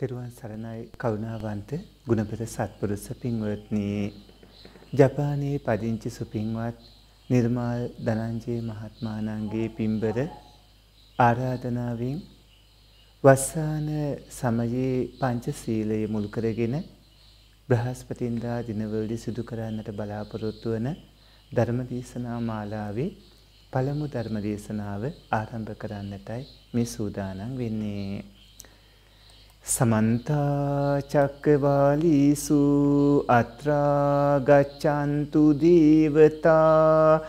තෙරුවන් සරණයි කරුණාවන්ත ගුණපෙර සත්පුරුෂ පින්වත්නි ජපානයේ පදිංචි සුපින්වත් නිර්මාල් දනංජය මහත්මානන්ගේ පින්බර ආරාධනාවෙන් වස්සාන සමයේ පංචශීලයේ මුල් කරගෙන බ්‍රහස්පතින්දා දිනවලදී සිදු කරන්නට බලාපොරොත්තු වන ධර්මදේශනා මාලාවේ පළමු ධර්මදේශනාව ආරම්භ කරන්නටයි මේ සූදානම් වෙන්නේ. සමන්තාචක්කවාලීසු අත්‍රාගච්චන්තු දීවතා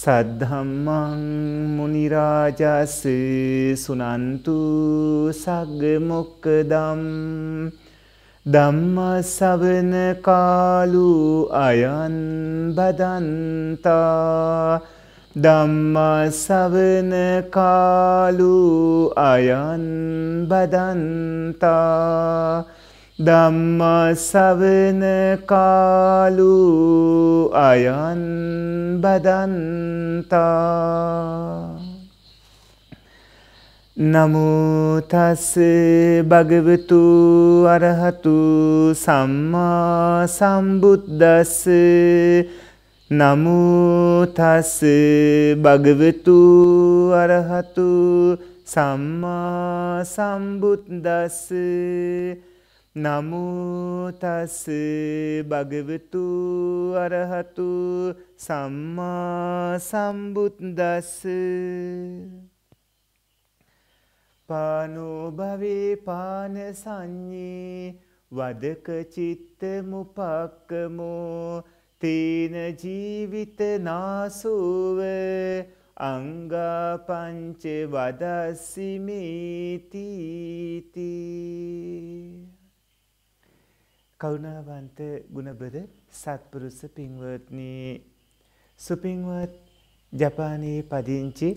සද්ධම්මං මුනිරාජස සුනන්තු සග්ගමොක්කදම් ධම්මසවන කාලු අයන් බදන්තා ධම්මසවන කාලු අයන් බදන්තා ධම්මසවන කාලු අයන් බදන්තා නමුතස් භගවතු අරහතු සම්මා සම්බුද්දස්සේ නමුතස් භගවතු අරහතු සම්මා සම්බුද්දස් නමුතස් භගවතු අරහතු සම්මා සම්බුද්දස් පානෝ භවේ පාන සංඤේ වදක චිත්ත මුපක්කමෝ තීන ජීවිත නාසුව අංගා පංච වදස්සිමීතිති කරුණාවන්ත ගුණබර සත්පුරුෂ පින්වත්නි සුපින්වත් ජපානයේ පදිංචි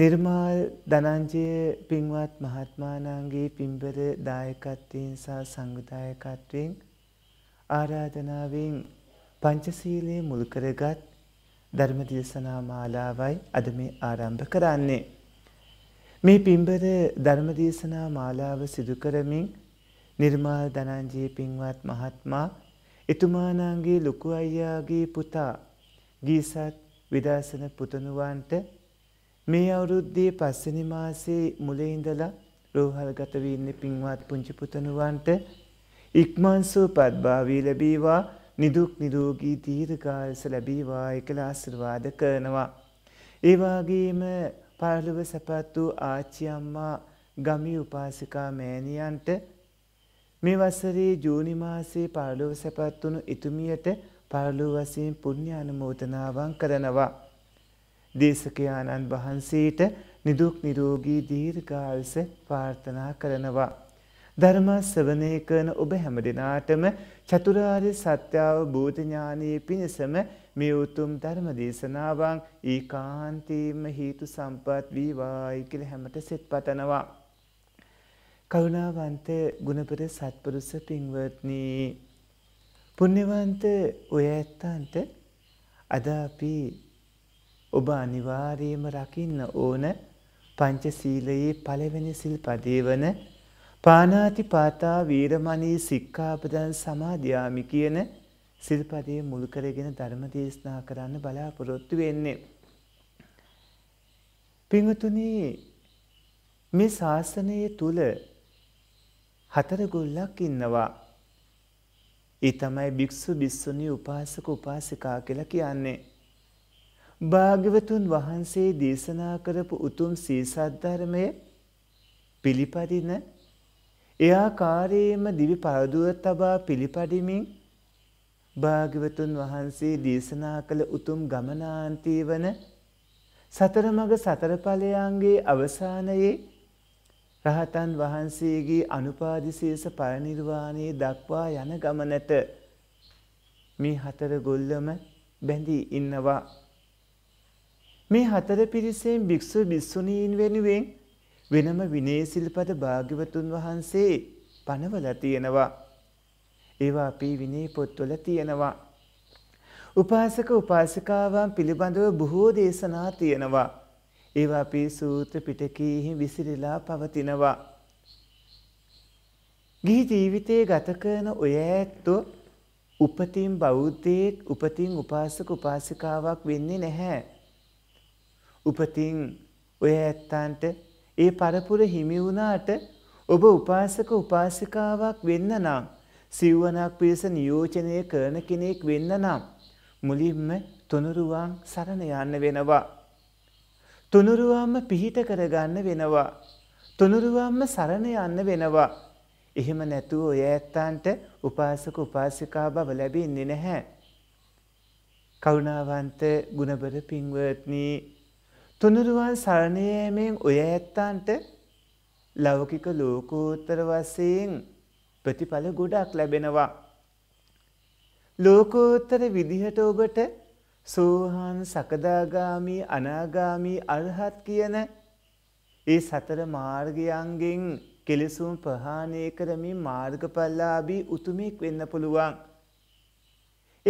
නිර්මාල් දනංජය පින්වත් මහත්මානන්ගේ පින්බර දායකත්වයෙන් සහ සංවිධායකත්වයෙන් ආරාධනාවෙන් පංචසීලයේ මුල් කරගත් ධර්ම දේශනා මාලාවයි අද මේ ආරම්භ කරන්නේ. මේ පින්බර ධර්ම දේශනා මාලාව සිදු කරමින් නිර්මාල් ධනංජී පින්වත් මහත්මයා එතුමාණන්ගේ ලොකු අයියාගේ පුතා ගීසත් විදර්ශන පුතණුවන්ට මේ අවුරුද්දේ පස්වෙනි මාසේ මුලින්දලා රෝහල්ගත වෙන්නේ පින්වත් පුංචි පුතණුවන්ට ඉක්මන්සුව පත්භාවී ලැබීවා නිදුක් නිරෝගී තීරකාල්ස ලැබීවා එකළ අස්රවාද කරනවා. ඒවාගේම පරලුව සැපත් වූ ආච්චියම්මා ගමි උපාසිකා මෑණියන්ට මේ වසරේ ජූනිමාසේ පරලුව සැපත් වුණු ඉතුමියට පරලුව වසයෙන් පුුණ්්‍යානමෝතනාවන් කරනවා. දේශකයාණන් වහන්සේට නිදුක් නිරෝගී දීර්ඝාල්ස පාර්ථනා කරනවා. ධර්ම ශ්‍රවණය කරන ඔබ හැම දිනාටම චතුරාර්ය සත්‍ය අවබෝධ ඥානයේ පිණසම මේ උතුම් ධර්ම දේශනාවන් ඊකාන්තීම හේතු සම්පත් වේවායි කියලා හැමත සෙත්පතනවා. කරුණාවන්ත ගුණපර සත්පුරුෂ පින්වත්නි පුණ්‍යවන්ත ඔය ඇත්තන්ට අද අපි ඔබ අනිවාර්යයෙන්ම රකින්න ඕන පංචශීලයේ පළවෙනි සිල්පදේ වන පානාති පාතා වීරමණී සික්ඛාපදං සමාදියාමි කියන සිල්පදයේ මුල් කරගෙන ධර්ම දේශනා කරන්න බලාපොරොත්තු වෙන්නේ. පින්වතුනි මේ ශාසනයේ තුල හතර ගොල්ලක් ඉන්නවා. ඒ තමයි භික්ෂු භිස්සුණී උපාසක උපාසිකා කියලා කියන්නේ. භාග්‍යවතුන් වහන්සේ දේශනා කරපු උතුම් සීසද්ධර්මය පිළිපදින එයාකාරයේම දිවි පරදුව තබා පිළිපඩිමින් භාග්‍යවතුන් වහන්සේ දේශනා කළ උතුම් ගමනාන්තී වන සතරමඟ සතරඵලයන්ගේ අවසානයේ රහතන් වහන්සේගේ අනුපාදිශේෂ පරිනිර්වාණය දක්වා යන ගමනට මේ හතර ගොල්ලම බැඳී ඉන්නවා. මේ හතර පිරිසෙන් භික්‍ෂු භිස්සුනීන් වෙනුවෙන් වෙනම විනේ සිල්පද භාග්‍යවතුන් වහන්සේ පනවලා තියෙනවා. ඒවා අපි විනේ පොත්වල තියෙනවා. උපාසක උපාසිකාවන් පිළිබඳව බොහෝ දේශනා තියෙනවා. ඒවා අපි සූත්‍ර පිටකයේහි විසිරීලා පවතිනවා. ගිහි ජීවිතයේ ගත කරන ඔය ඇත්තෝ උපතින් බෞද්ධයෙක් උපතින් උපාසක උපාසිකාවක් වෙන්නේ නැහැ. උපතින් ඔය ඇත්තන්ට ඒ පරපුර හිමි වුණාට ඔබ උපාසක උපාසිකාවක් වෙන්න නම් සිව්වනක් පිරිස නියෝජනය කරන කෙනෙක් වෙන්න නම් මුලින්ම තුනුරුවන් සරණ යන්න වෙනවා. තුනුරුවම්ම පිහිට කරගන්න වෙනවා. තුනුරුවම්ම සරණ යන්න වෙනවා. එහෙම නැතුව ඔය ඇත්තන්ට උපාසක උපාසිකා බව ලැබෙන්නේ නැහැ. කරුණාවන්ත ගුණබර පින්වත්නී තුනුරුවන් සරණයමෙන් ඔය ඇත්තන්ට ලෞකික ලෝකෝත්තර වසයෙන් ප්‍රතිඵල ගොඩක් ලැබෙනවා. ලෝකෝත්තර විදිහට ඔබට සෝහන් සකදාගාමී අනාගාමී අර්හත් කියන ඒ සතර මාර්ගයන්ගෙන් කෙලෙසුම් ප්‍රහාණය කරමින් මාර්ගඵලලාභී උතුමෙක් වෙන්න පුළුවන්.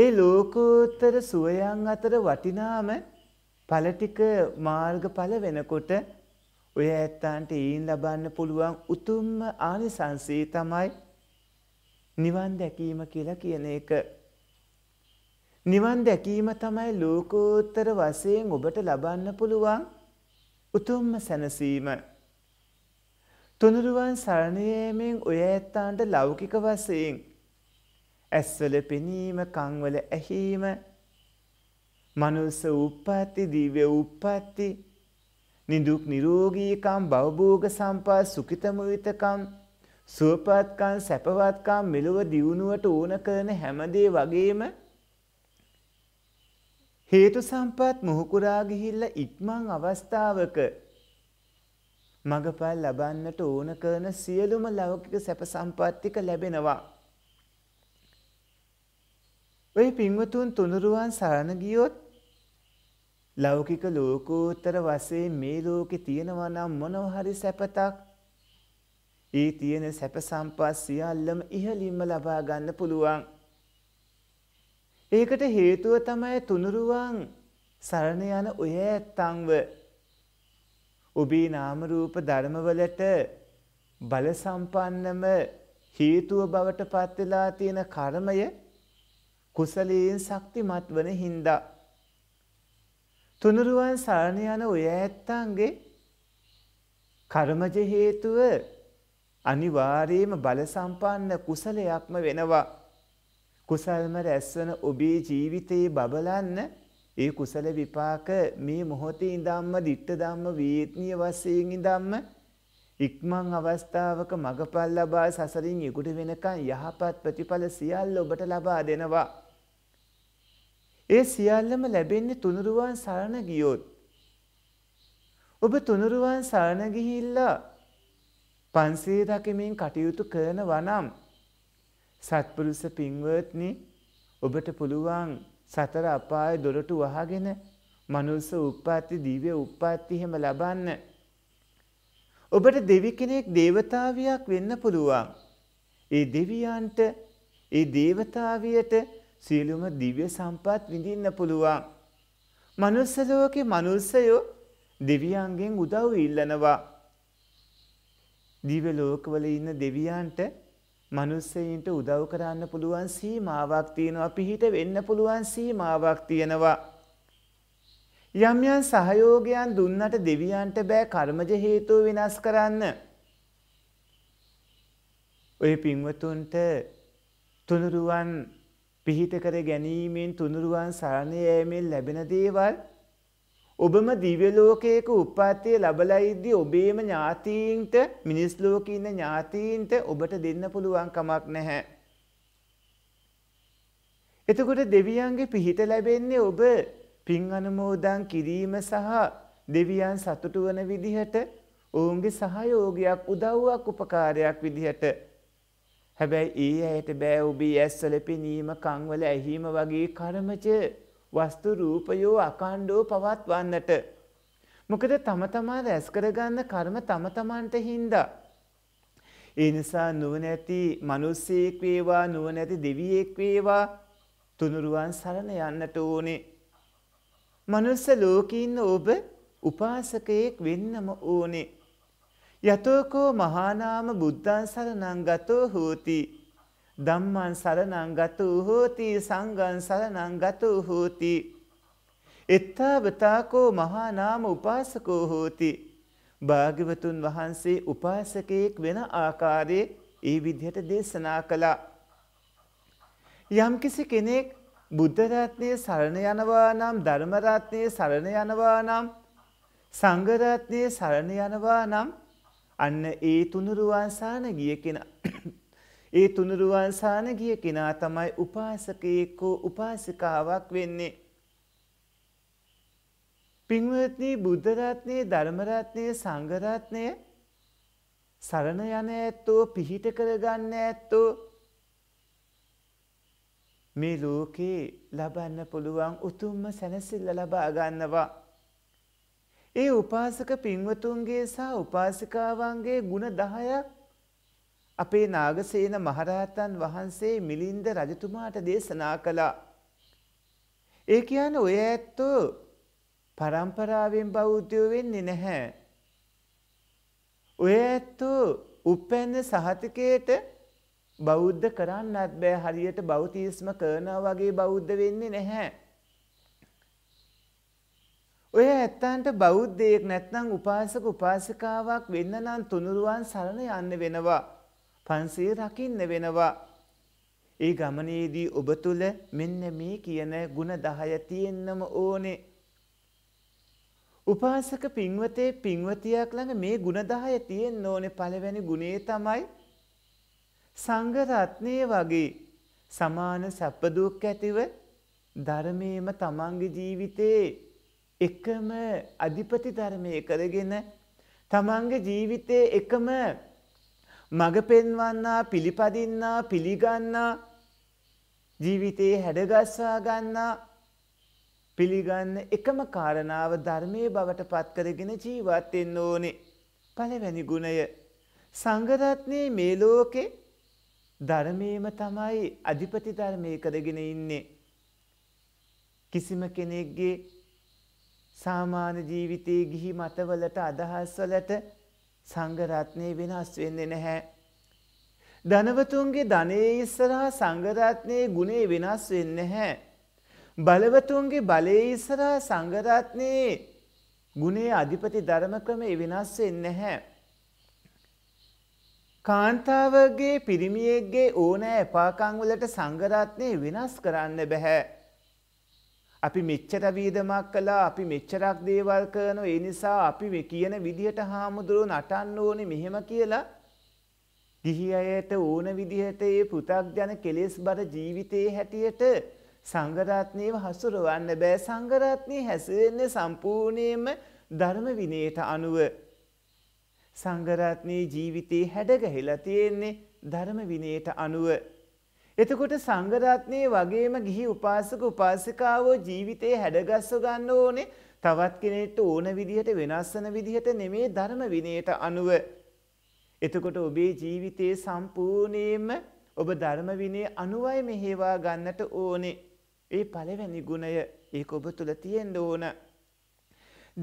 ඒ ලෝකෝත්තර සුවයන් අතර වටිනාම පලටික මාර්ගඵල වෙනකොට ඔය ඇත්තාන්ට ඊන් ලබන්න පුළුවන් උතුම්ම ආනිසංසී තමයි නිවන් දැකීම කියලා කියන එක. නිවන් දැකීම තමයි ලෝකෝත්තර වශයෙන් ඔබට ලබන්න පුළුවන් උතුම්ම සැනසීම. තුනුරුවන් සරණයමෙන් ඔය ඇත්තාන්ට ලෞකික වශයෙන් ඇස්වල පෙනීම කංවල ඇහීම මනුස්ස උප්පත්ති දිව්‍ය උප්පත්ති නිදුක් නිරෝගීකම් භවභෝග සම්පා සුඛිතමුවිතකම් සුවපත්කම් සැපවත්කම් මෙලොව දියුණුවට ඕන කරන හැමදේ වගේම හේතු සම්පත් මොහුකුරා ගිහිල්ලා ඉක්මන් අවස්ථාවක මගපල් ලබන්නට ඕන කරන සියලුම ලෞකික සැප සම්පත්තික ලැබෙනවා. ඔය පින්වතුන් තුනුරුවන් සරණ ගියොත් ලෞකික ලෝකෝත්තර වශයෙන් මේ ලෝකේ තියෙනවා නම් මොනවා හරි සැපතක් ඒ තියෙන සැප සම්පත් සියල්ලම ඉහළින්ම ලබා ගන්න පුළුවන්. ඒකට හේතුව තමයි තුනුරුවන් සරණ යන ඔය ඇත්තන්ව ඔබේ නාම රූප ධර්මවලට බල සම්පන්නම හේතුව බවට පත් වෙලා තියෙන කර්මය කුසලයෙන් ශක්තිමත් වන හින්දා තුනුරුවන් සරණ යන ඔය ඇත්තන්ගේ කර්මජ හේතුව අනිවාර්යයෙන්ම බල සම්පන්න කුසලයක්ම වෙනවා. කුසල්ම රැස්වන ඔබේ ජීවිතයේ බබලන්න ඒ කුසල විපාක මේ මොහොතේ ඉඳන්ම ditta ධම්ම වේත්නිය වශයෙන් ඉඳන්ම ඉක්මන් අවස්ථාවක මගපල් ලබා සසරින් ඉගුඩ වෙනකන් යහපත් ප්‍රතිඵල සියල්ල ඔබට ලබා දෙනවා. ඒ සියල්ලම ලැබෙන්නේ තුනුරුවන් සරණ ගියොත්. ඔබ තුනුරුවන් සරණ ගිහිල්ලා පන්සේ දකිමින් කටයුතු කරනවා නම් සත්පුරුෂ පින්වත්නි ඔබට පුළුවන් සතර අපාය දොරටු වහගෙන මනුස්ස උප්පත්ති දිව්‍ය උප්පත්ති එහෙම ලබන්න. ඔබට දෙවි කෙනෙක් දේවතාවියක් වෙන්න පුළුවන්. ඒ දෙවියන්ට ඒ දේවතාවියට සියලුම දිව්‍ය සම්පත් විඳින්න පුළුවන්. මනුස්ස ලෝකේ මනුස්සයෝ දෙවියන්ගෙන් උදව් ඉල්ලනවා. දිව්‍ය ලෝකවල ඉන්න දෙවියන්ට මනුස්සයින්ට උදව් කරන්න පුළුවන් සීමාවක් තියෙනවා පිහිට වෙන්න පුළුවන් සීමාවක් තියෙනවා. යම් යම් සහයෝගයන් දුන්නට දෙවියන්ට බෑ කර්මජ හේතුව වෙනස් කරන්න. ඔය පින්වතුන්ට තුනුරුවන් පිහිට කර ගැනීමෙන් තුනුරුවන් සරණය යෑමෙන් ලැබෙන දේවල් ඔබම දිව්‍ය ලෝකයක උප්පත්තිය ලැබලා ඉද්දී ඔබේම ඥාතීන්ට මිනිස් ලෝකේ ඉන්න ඥාතීන්ට ඔබට දෙන්න පුළුවන් කමක් නැහැ. එතකොට දෙවියන්ගේ පිහිට ලැබෙන්නේ ඔබ පින් අනුමෝදන් කිරීම සහ දෙවියන් සතුටු වන විදිහට ඔවුන්ගේ සහයෝගයක් උදව්වක් උපකාරයක් විදිහට හැබැයි ඒ ඇයට බෑ ඔබේ ඇස්සල පෙනීම කංවල ඇහීම වගේ කරමච වස්තු රූපයෝ අකණ්ඩෝ පවත්වන්නට. මොකද තම තමා රැස් කරගන්න කර්ම තම තමන්ට හින්දා. ඒ නිසා නුවණැති මිනිස්සෙක් වේවා නුවණැති දෙවියෙක් වේවා තුනුරුවන් සරණ යන්නට ඕනේ. මනුස්ස ලෝකේ ඉන්න ඔබ උපාසකයෙක් වෙන්නම ඕනේ. යතෝකෝ මහානාම බුද්ධං සරණං ගතෝ හෝති ධම්මං සරණං ගතෝ හෝති සංඝං සරණං ගතෝ හෝති එත්තාවතාකෝ මහානාම උපාසකෝ හෝති භාග්‍යවතුන් වහන්සේ උපාසකයෙක් වෙන ආකාරයේ ඒ විදිහට දේශනා කළා යම්කිසි කෙනෙක් බුද්ධ රත්නයේ සරණ යනවා නම් ධර්ම රත්නයේ සරණ යනවා නම් සංඝ රත්නයේ සරණ යනවා නම් අන්න ඒ තුනුරුවන්සාන ගිය කෙනා ඒ තුනුරුවන්සාන ගිය කෙනා තමයි උපාසකයෙක් හෝ උපාසිකාවක් වෙන්නේ. පින්වත්නි බුද්ධ රත්නේ ධර්ම රත්නේ සංඝ රත්නේ සරණ යන ඇත්තෝ පිහිට කරගන්න ඇත්තෝ මේ ලෝකේ ලබන්න පුළුවන් උතුම්ම සැනසෙල්ල ලබා ගන්නවා ඒ උපාසක පින්වතුන්ගේ සහ උපාසිකාවන්ගේ ගුණ දහයක් අපේ නාගසේන මහරහතන් වහන්සේ මිලින්ද රජතුමාට දේශනා කළා. ඒ කියන ඔය ඇත්තෝ පරම්පරාවෙන් බෞද්ධයෝ වෙන්නේ නැහැ. ඔය ඇත්තෝ උපැන්න සහතිකයට බෞද්ධ කරන්නත් බෑ හරියට බෞතිස්ම කරනවා වගේ බෞද්ධ වෙන්නේ නැහැ. ඔය ඇත්තන්ට බෞද්ධයෙක් නැත්නම් උපාසක උපාසිකාවක් වෙන්න නම් තුනුරුවන් සරණ යන්න වෙනවා. පන්සිය රකින්න වෙනවා. ඒ ගමනේදී ඔබ තුළ මෙන්න මේ කියන ಗುಣ 10 තියෙන්නම ඕනේ. උපාසක පින්වතේ පින්වතියක් ළඟ මේ ಗುಣ 10 තියෙන්න ඕනේ පළවෙනි ගුණේ තමයි සංඝ රත්නයේ වගේ සමාන සැප දුක් ඇතිව ධර්මයේම තමන්ගේ ජීවිතේ එකම අධිපති ධර්මය කරගෙන තමන්ගේ ජීවිතයේ එකම මඟ පෙන්වන්නා පිළිපදින්නා පිළිගන්නා ජීවිතයේ හැඩගස්වා ගන්නා පිළිගන්න එකම කාරණාව ධර්මයේ බවට පත්කරගෙන ජීවත් වෙන්න ඕනේ. පළවැනි ගුණය සංඝරත්නයේ මේ ලෝකේ ධර්මයේම තමයි අධිපති ධර්මයේ කරගෙන ඉන්නේ. කිසිම කෙනෙක්ගේ සාමාන්‍ය ජීවිතයේ ගිහි මතවලට අදහස්වලට සංගරත්නය වෙනස් වෙන්නේ නැහැ. ධනවතුන්ගේ ධනයේ ඉස්සරහා සංගරත්නයේ ගුණේ වෙනස් වෙන්නේ නැහැ. බලවතුන්ගේ බලයේ ඉස්සරහා සංගරත්නයේ ගුණේ අධිපති ධර්ම ක්‍රමේ වෙනස් වෙන්නේ නැහැ. කාන්තාවගේ පිරිමියෙක්ගේ ඕනෑ එපාකං වලට සංගරත්නය වෙනස් කරන්න බැහැ. අපි මෙච්චර වීදමක් කළා අපි මෙච්චරක් දේවල් කරනවා ඒ නිසා අපි මේ කියන විදිහට හාමුදුරුවෝ නටන්න ඕනේ මෙහෙම කියලා ගිහි අයට ඕන විදිහට ඒ පෘථග්ජන කෙලෙස් බර ජීවිතයේ හැටියට සංඝරත්නයව හසුරවන්න බෑ සංඝරත්නය හැසිරෙන්නේ සම්පූර්ණයෙන්ම ධර්ම විනයට අනුව සංඝරත්නයේ ජීවිතේ හැඩගැහිලා තියෙන්නේ ධර්ම විනයට අනුව එතකොට සංඝරත්නයේ වගේම ගිහි උපාසක උපාසිකාවෝ ජීවිතේ හැඩගස්ව ගන්න ඕනේ තවත් කෙනෙක්ට ඕන විදිහට වෙනස් වෙන විදිහට නෙමේ ධර්ම විනයට අනුව. එතකොට ඔබේ ජීවිතේ සම්පූර්ණයෙන්ම ඔබ ධර්ම විනය අනුවයි මෙහෙවා ගන්නට ඕනේ. ඒ පළවෙනි ගුණය ඒක ඔබ තුල තියෙන්න ඕන.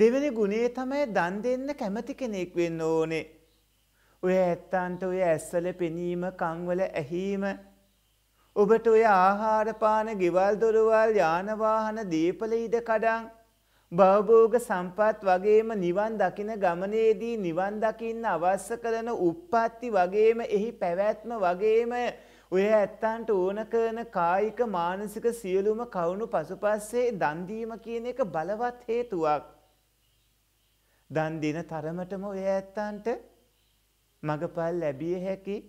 දෙවෙනි ගුණේ තමයි දන් දෙන්න කැමති කෙනෙක් වෙන්න ඕනේ. ඔය ඇත්තන්ට ඔය ඇස්වල පෙනීම, කන්වල ඇහිීම ඔබට ඔය ආහාර පාන ගෙවල් දොරවල් යාන වාහන දීපල ඉඩ කඩන් භවභෝග සම්පත් වගේම නිවන් දකින ගමනේදී නිවන් දකින්න අවශ්‍ය කරන උප්පත්ති වගේම එහි පැවැත්ම වගේම ඔය ඇත්තන්ට ඕන කරන කායික මානසික සියලුම කවුණු පසුපස්සේ දන් දීම කියන එක බලවත් හේතුවක්. දන් දෙන තරමටම ඔය ඇත්තන්ට මගපල් ලැබිය හැකි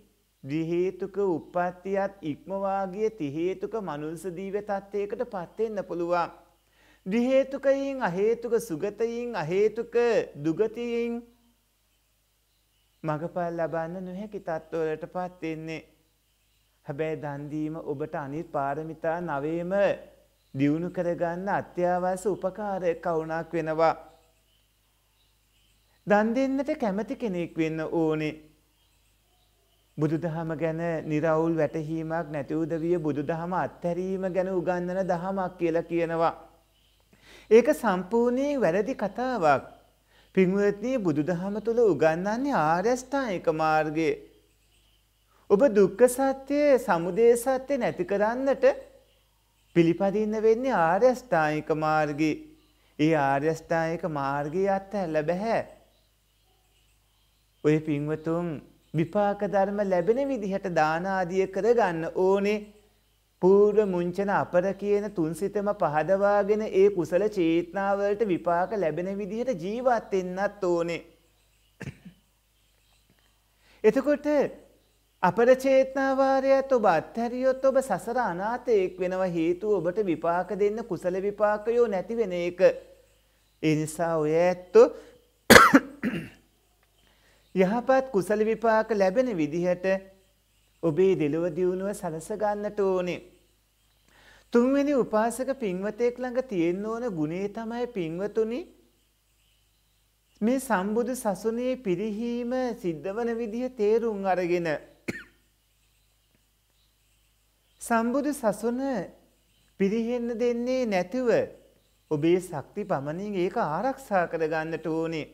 ද්වි හේතුක උප්පත්තියත් ඉක්මවා ගිය ති හේතුක මනුල්ස දිව්‍ය තත්ත්වයකට පත් වෙන්න පුළුවන්. ද්වි හේතුකයින් අ හේතුක සුගතයින් අ හේතුක දුගතියින් මගපල් ලබන්න නොහැකි තත්ත්වවලට පත් වෙන්නේ. හැබැයි දන් දීම ඔබට අනිත් පාරමිතා නවයේම දියුණු කරගන්න අත්‍යවශ්‍ය උපකාරයක් කවුණක් වෙනවා. දන් දෙන්නට කැමති කෙනෙක් වෙන්න ඕනේ. බුදුදහම ගැන निराවුල් වැටහීමක් නැති උදවිය බුදුදහම අත්හැරීම ගැන උගන්වන දහමක් කියලා කියනවා. ඒක සම්පූර්ණයෙන් වැරදි කතාවක්. පින්වත්නි බුදුදහම තුල උගන්වන්නේ ආරියෂ්ඨායක මාර්ගය. ඔබ දුක්ඛ සත්‍ය, සමුදය සත්‍ය නැති කරන්නට පිළිපදින්න වෙන්නේ ආරියෂ්ඨායක මාර්ගය. ඒ ආරියෂ්ඨායක මාර්ගය අත්හැරලා බෑ. ඔය පින්වතුන් විපාක ධර්ම ලැබෙන විදිහට දාන ආදිය කරගන්න ඕනේ පූර්ව මුංචන අපර කියන තුන්සිතම පහදවාගෙන ඒ කුසල චේතනාවලට විපාක ලැබෙන විදිහට ජීවත් වෙන්නත් ඕනේ. එතකොට අපර චේතනාවාරයත් ඔබ අත්හැරියොත් ඔබ සසර අනාථයෙක් වෙනවා හේතුව ඔබට විපාක දෙන්න කුසල විපාකයෝ නැති වෙන එක. ඒ නිසා ඔය ඇත්තෝ යහපත් කුසල විපාක ලැබෙන විදිහට ඔබේ දෙලොව දියුණුව සලස ගන්නට ඕනේ. තුන්වෙනි උපාසක පින්වතෙක් ළඟ තියෙන්න ඕන ගුණේ තමයි පින්වතුනි මේ සම්බුදු සසුනේ පිරිහීම සිද්ධවන විදිහ තේරුම් අරගෙන සම්බුදු සසුන පිරිහෙන්න දෙන්නේ නැතිව ඔබේ ශක්ති පමණින් ඒක ආරක්ෂා කරගන්නට ඕනේ.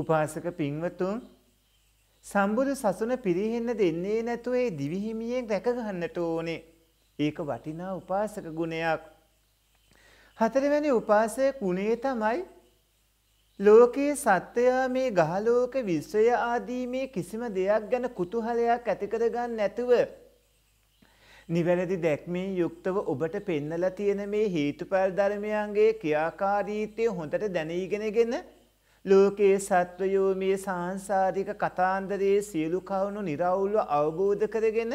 උපාසක පින්වතුන් සම්බුදු සසුන පිරිහෙන්න දෙන්නේ නැතුව ඒ දිවිහිමියෙන් රැක ගන්නට ඕනේ. ඒක වටිනා උපාසක ගුණයක්. හතරවැනි උපාසක ගුණය තමයි ලෝකයේ සත්‍යයා මේ ගහලෝක විශ්වය ආදී මේ කිසිම දෙයක් ගැන කුතුහලයක් ඇති කරගන්න නැතුව නිවැරදි දැක්මේ යුක්තව ඔබට පෙන්නලා තියෙන මේ හේතුඵල ධර්මයන්ගේ ක්‍රියාකාරීත්වය හොඳට දැනීගෙනගෙන ලෝකයේ සත්වයෝ මේ සාංසාරික කතාන්දරයේ සියලු කවුණු निराවුල්ව අවබෝධ කරගෙන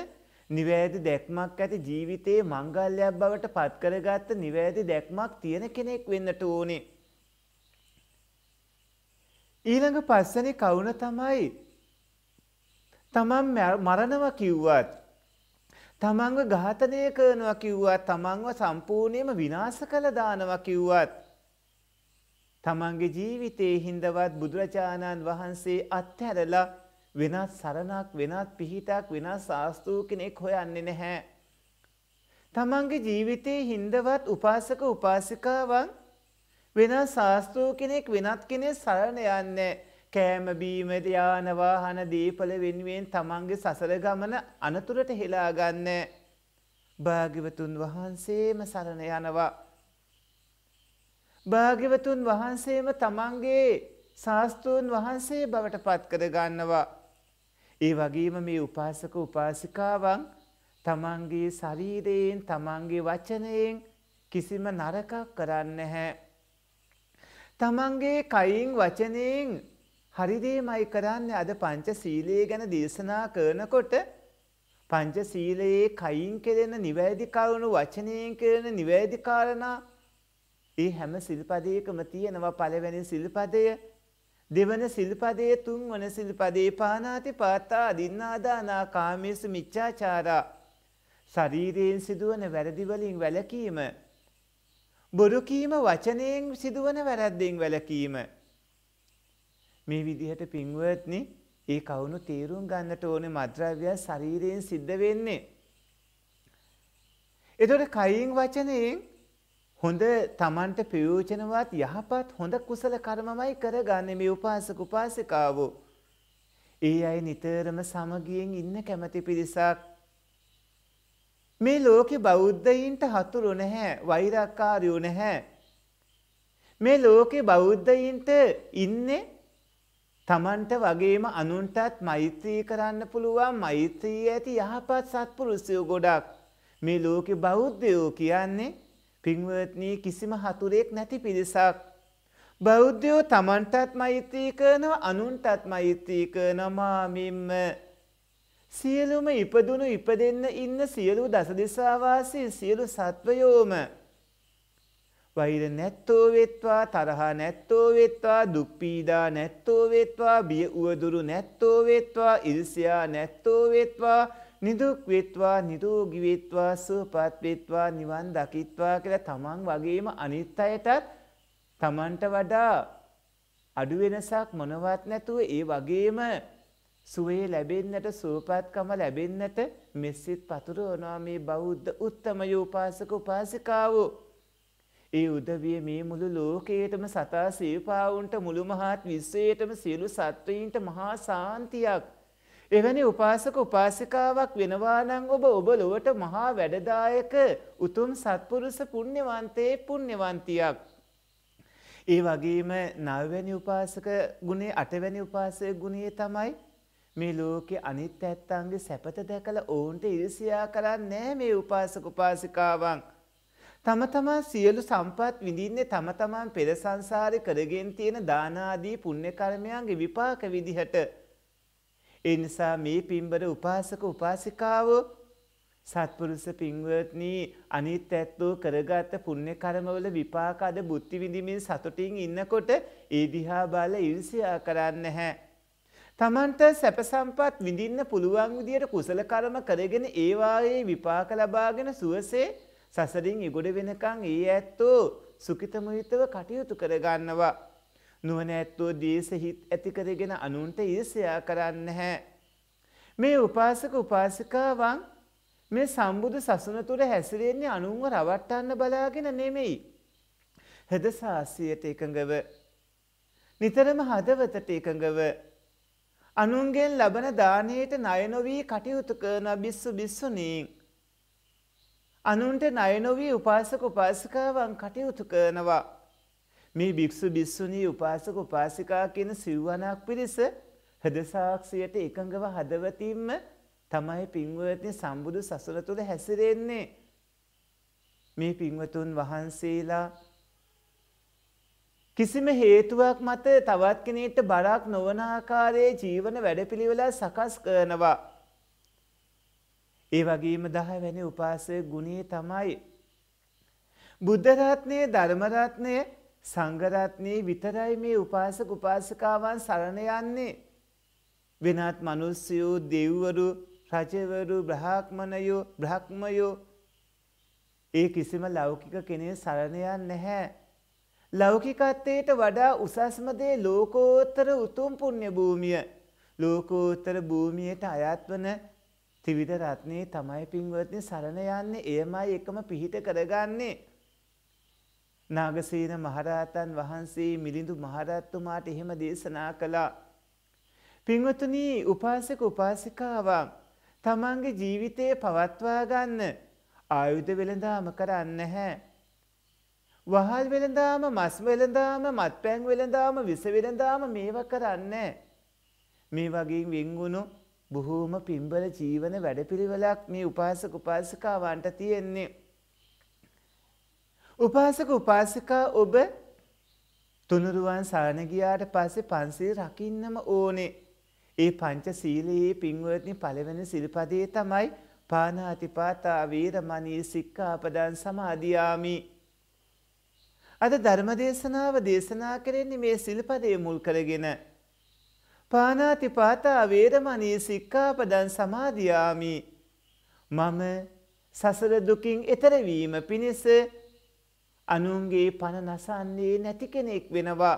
නිවැරදි දැක්මක් ඇති ජීවිතයේ මංගල්‍යයක් බවට පත් කරගත්ත නිවැරදි දැක්මක් තියෙන කෙනෙක් වෙන්නට ඕනේ. ඊළඟ පස්සනේ කවුණ තමයි තමන් මරණවා කිව්වත් තමන්ව ඝාතනය කරනවා කිව්වත් තමන්ව සම්පූර්ණයෙන්ම විනාශ කළ දානවා කිව්වත් තමන්ගේ ජීවිතයේ හින්දවත් බුදුරජාණන් වහන්සේ අත්හැරලා වෙනත් සරණක් වෙනත් පිහිටක් වෙනත් ශාස්තූ කෙනෙක් හොයන්නේ නැහැ. තමන්ගේ ජීවිතයේ හින්දවත් උපාසක උපාසිකාවන් වෙනත් ශාස්තූ කෙනෙක් වෙනත් කෙනෙක් සරණ යන්නේ කෑම බීම යාන වාහන දීපල වෙනුවෙන් තමන්ගේ සසර ගමන අනතුරට හෙලා ගන්න. භාග්‍යවතුන් වහන්සේම සරණ යනවා. භාග්‍යවතුන් වහන්සේම තමන්ගේ ශාස්තූන් වහන්සේ බවට පත් කර ගන්නවා. ඒ වගේම මේ උපාසක උපාසිකාවන් තමන්ගේ ශරීරයෙන් තමන්ගේ වචනයෙන් කිසිම නරකක් කරන්න හැ. තමන්ගේ කයින් වචනයෙන් හරිදේමයි කරන්න අද පංච සීලයේ ගැන දේශනා කරනකොට පංච සීලයේ කයින් කෙරෙන නිවැදිකරුණු වචනයෙන් කෙරෙන නිවැදිකාරණා ඒ හැම සිල්පදයකම තියෙනවා පළවැනි සිල්පදය දෙවන සිල්පදයේ තුන්වන සිල්පදේ පානාති පාතා අදින්නාදානා කාමේසු මිච්ඡාචාරා ශරීරයෙන් සිදුවන වැරදි වලින් වැළකීම බොරු කීම වචනයෙන් සිදුවන වැරද්දෙන් වැළකීම මේ විදිහට පින්වත්නි ඒ කවුණු තීරුම් ගන්නට ඕනේ මද්ද්‍රව්‍ය ශරීරයෙන් සිද්ධ වෙන්නේ එතකොට කයින් වචනයෙන් හොඳ තමන්ට ප්‍රයෝජනවත් යහපත් හොඳ කුසල කර්මමයි කරගන්නේ මේ උපාසක උපාසිකාවෝ. ඒ අය නිතරම සමගියෙන් ඉන්න කැමති පිරිසක්. මේ ලෝකෙ බෞද්ධයින්ට හතුරු නැහැ, වෛරක්කාරයෝ නැහැ. මේ ලෝකෙ බෞද්ධයින්ට ඉන්නේ තමන්ට වගේම අනුන්ටත් මෛත්‍රී කරන්න පුළුවන් මෛත්‍රී ඇති යහපත් සත්පුරුෂයෝ ගොඩක්. මේ ලෝකෙ බෞද්ධයෝ කියන්නේ පින්වත්නී කිසිම හතුරෙක් නැති පිරිසක්. බෞද්ධයෝ තමන්ටත් මෛත්‍රී කරනව අනුන්ටත් මෛත්‍රී කරන මාමින්ම. සියලුම ඉපදුණු ඉපදෙන්න ඉන්න සියලු දසදිසාවාසී සියලු සත්වයෝම. වෛර නැත්තෝ වෙත්වා තරහා නැත්තෝ වෙත්වා දුක්පීඩා නැත්තෝ වෙත්වා බිය උවදුරු නැත්තෝ වෙත්වා ඉරිසියා නැත්තෝ වෙත්වා නිදුක් වෙත්වා නිරෝගී වෙත්වා සුවපත් වෙත්වා නිවන් දකිත්වා කියලා තමන් වගේම අනිත් අයටත් තමන්ට වඩා අඩු වෙනසක් මොනවත් නැතුව ඒ වගේම සුවේ ලැබෙන්නට සූපත්කම ලැබෙන්නට මෙස්සිත් පතුරවනවා මේ බෞද්ධ උත්තම යෝපාසක උපාසිකාවෝ. ඒ උදවිය මේ මුළු ලෝකයටම සතා සේපාවුන්ට මුළු මහත් විස්සයටම සියලු සත්වයින්ට මහා සාන්තියක්. එවැනි උපාසක උපාසිකාවක් වෙනවා නම් ඔබ ඔබ ලොවට මහා වැඩදායක උතුම් සත්පුරුෂ පුණ්‍යවන්තේ පුණ්‍යවන්තියක්. ඒ වගේම නවවැනි උපාසක ගුණේ අටවැනි උපාසක ගුණේ තමයි මේ ලෝකේ අනිත් ඇත්තන්ගේ සැපත දැකලා ඔවුන්ට ඉරිසියා කරන්නේ නැහැ මේ උපාසක උපාසිකාවන්. තම තමා සියලු සම්පත් විඳින්නේ තම තමන් පෙර සංසාරේ කරගෙන තියෙන දාන ආදී පුණ්‍ය කර්මයන්ගේ විපාක විදිහට. ඒ නිසා මේ පින්බර උපාසක උපාසිකාවෝ සත්පුරුෂ පින්වත්නි අනිත් ඇත්තෝ කරගත්ත පුණ්‍ය කර්මවල විපාක අද බුද්ධි විඳිමින් සතුටින් ඉන්නකොට ඒ දිහා බල ඉරිසියා කරන්නේ නැහැ. Tamanට සැප සම්පත් විඳින්න පුළුවන් විදියට කුසල කර්ම කරගෙන ඒ වායේ විපාක ලබාගෙන සුවසේ සසරින් ඉගොඩ වෙනකන් ඒ ඇත්තෝ සුඛිතමිතව කටයුතු කරගන්නවා. නුවණැත්තෝ දේශ හිත් ඇති කරගෙන අනුන්ට ඊර්ෂ්‍යා කරන්නේ නැහැ. මේ උපාසක උපාසිකාවන් මේ සම්බුදු සසුන තුර හැසිරෙන්නේ අනුන්ව රවට්ටන්න බලාගෙන නෙමෙයි. හද සාසියට එකඟව නිතරම හදවතට එකඟව අනුන්ගෙන් ලබන දානයට ණය නොවී කටයුතු කරන බිස්සු බිස්සුණීන් අනුන්ට ණය නොවී උපාසක උපාසිකාවන් කටයුතු කරනවා මේ භික්ෂු භිස්සුණී උපාසක උපාසිකා කියන සිව්වනක් පිරිස හදසාක්ෂියට එකඟව හදවතින්ම තමයි පින්වත්නි සම්බුදු සසුන තුළ හැසිරෙන්නේ. මේ පින්වතුන් වහන්සේලා කිසිම හේතුවක් මත තවත් කෙනෙක්ට බරක් නොවන ආකාරයේ ජීවන වැඩපිළිවෙල සකස් කරනවා. ඒ වගේම 10 වෙනි උපාසක ගුණයේ තමයි බුද්ධ රත්නයේ ධර්ම රත්නයේ සංඝරත්නයේ විතරයි මේ උපාසක උපාසිකාවන් සරණ යන්නේ. වෙනත් මිනිස්සුයෝ, දෙව්වරු, රජවරු, බ්‍රහ්මණයෝ, බ්‍රහ්මයෝ ඒ කිසිම ලෞකික කෙනෙක් සරණ නැහැ. ලෞකිකත්වයට වඩා උසස්ම දේ ලෝකෝත්තර උතුම් පුණ්‍ය භූමිය. ලෝකෝත්තර භූමියට අයත් වන ත්‍රිවිධ රත්නේ තමයි පින්වත්නි සරණ යන්නේ. එයමයි එකම පිහිට කරගන්නේ. නාගසීන මහරහතන් වහන්සේ මිලිඳු මහරත්තුමාට එහෙම දේශනා කළා. පින්වතුනි උපාසක උපාසිකාවන් තමන්ගේ ජීවිතයේ පවත්වා ගන්න ආයුධ වෙළඳාම කරන්න නැහැ. වහල් වෙළඳාම මස් වෙළඳාම මත්පැන් වෙළඳාම විස වෙළඳාම මේව කරන්නේ. මේ වගේ වෙන්ගුණු බොහෝම පිම්බල ජීවන වැඩපිළිවෙලක් මේ උපාසක උපාසිකාවන්ට තියෙන්නේ. උපාසක උපාසිකා ඔබ තුනුරුවන් සරණ ගියාට පස්සේ පන්සිල් රකින්නම ඕනේ. ඒ පංච සීලයේ පින්වත්නි පළවෙනි සිල්පදයේ තමයි පානාතිපාතා වීරමණී සික්ඛාපදං සමාදියාමි. අද ධර්ම දේශනාව දේශනා කරන්නේ මේ සිල්පදයේ මුල් කරගෙන. පානාතිපාතා වේරමණී සික්ඛාපදං සමාදියාමි. මම සසර දුකින් එතර වීම පිණිස අනුන්ගේ පණ නසන්නේ නැති කෙනෙක් වෙනවා.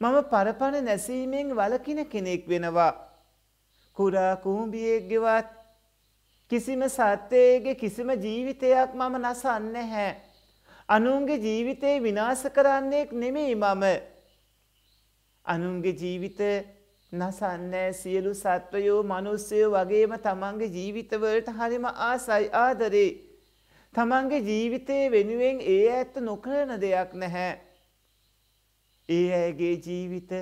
මම පරපණ නැසීමෙන් වලකින කෙනෙක් වෙනවා. කුරා කුහුඹියෙක්ගෙවත් කිසිම සත්‍යයේගේ කිසිම ජීවිතයක් මම නසන්නේ නැහැ. අනුන්ගේ ජීවිතේ විනාශ කරන්නේක් නෙමෙයි මම. අනුන්ගේ ජීවිත නසන්නේ සියලු සත්වයෝ මිනිස්සයෝ වගේම තමන්ගේ ජීවිතවලට හරිම ආසයි ආදරේ. තමන්ගේ ජීවිතය වෙනුවෙන් ඒ ඇත්ත නොකරන දෙයක් නැහැ. ඒ ඇගේ ජීවිත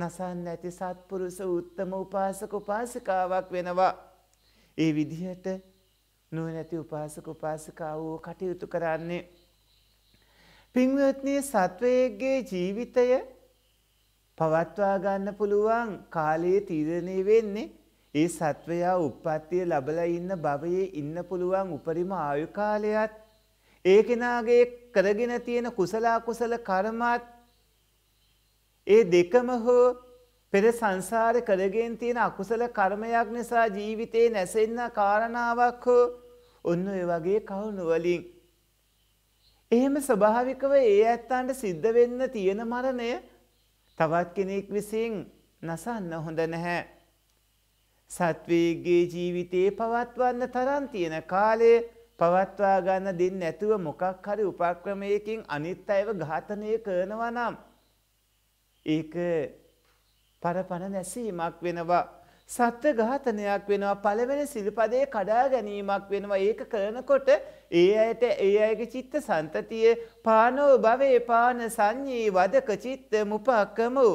නසන්න ඇති සත්පුරුස උත්තම උපාසක උපාසිකාවක් වෙනවා. ඒ විදිහට නුවනැති උපාසක උපාසිකාවූ කටයුතු කරන්නේ. පින්වත්නය සත්වයගේ ජීවිතය පවත්වා ගන්න පුළුවන් කාලයේ තීරණය වෙන්නේ ඒ සත්වයා උප්පත්තිය ලබලා ඉන්න භවයේ ඉන්න පුළුවන් උපරිම ආයු කාලයත් ඒ කෙනාගේ කරගෙන තියෙන කුසල අකුසල කර්මත් ඒ දෙකම හෝ පෙර සංසාරේ කරගෙන තියෙන අකුසල කර්මයක් නිසා ජීවිතේ නැසෙන්න කාරණාවක් හෝ ඔන්න ඔය වගේ කවුණු වලින් එහෙම ස්වභාවිකව ඒ ඇත්තන්ට සිද්ධ වෙන්න තියෙන මරණය තවත් කෙනෙක් විසින් නසන්න හොඳ නැහැ. සත්වයේගේ ජීවිතයේ පවත්වන්න තරම් තියෙන කාලය පවත්වා ගන්න දෙන්නේ නැතුව මොකක් හරි උපක්‍රමයකින් අනිත් අයව ඝාතනය කරනවා නම් ඒක පරපණ නැසීමක් වෙනවා සත්ත්ව ඝාතනයක් වෙනවා පළවෙනි සිල්පදයේ කඩා ගැනීමක් වෙනවා ඒක කරනකොට ඒ අයට ඒ අයගේ චිත්ත සන්තතිය පානෝ භවේ පාන සංඤී වදක චිත්ත මුපක්කමෝ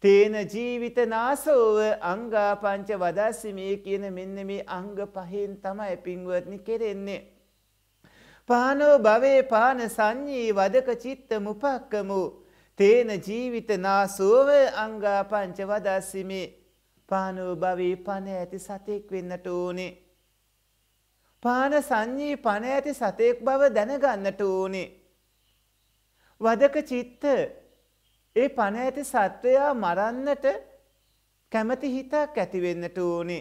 තේන ජීවිත නාසෝව අංගා පංච වදස්සිමේ කියන මෙන්න මේ අංග පහෙන් තමයි පින්වත්නි කෙරෙන්නේ. පානෝ භවේ පාන සංඥී වදක චිත්ත මුපක්කමු තේන ජීවිත නාසෝව අංගා පංච වදස්සිමේ පානෝ භවේ පන ඇති සතෙක් වෙන්නට ඕනේ. පාන සංඥී පන ඇති සතෙක් බව දැනගන්නට ඕනේ. වදක චිත්ත ඒ පණ ඇති සත්වයා මරන්නට කැමති හිතක් ඇතිවෙන්නට ඕනේ.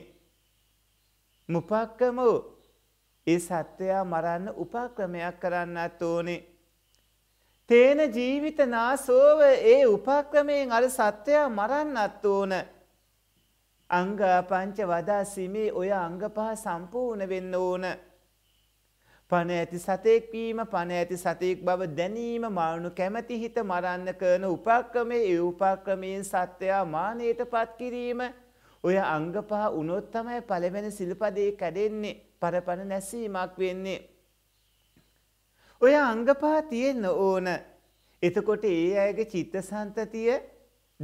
මුපක්කම වූ ඒ සත්වයා මරන්න උපක්‍රමයක් කරන්නත් ඕනේ. තේන ජීවිත නාසෝව ඒ උපක්‍රමයෙන් අර සත්වයා මරන්නත් ඕන. අංග පංච වදා සිමේ ඔය අංග පහ සම්පූර්ණ වෙන්න ඕන. පණ ඇති සතෙක් වීම පණ ඇති සතෙක් බව දැනීම මානු කැමැති හිත මරන්න කරන උපක්‍රමයේ ඒ උපක්‍රමයෙන් සත්වයා මානයට පත් කිරීම ඔය අංග පහ වුණොත් තමයි පළවෙනි සිල්පදේ කැඩෙන්නේ පරපණ නැසීමක් වෙන්නේ ඔය අංග පහ තියෙන්න ඕන එතකොට ඒ අයගේ චිත්තසංතතිය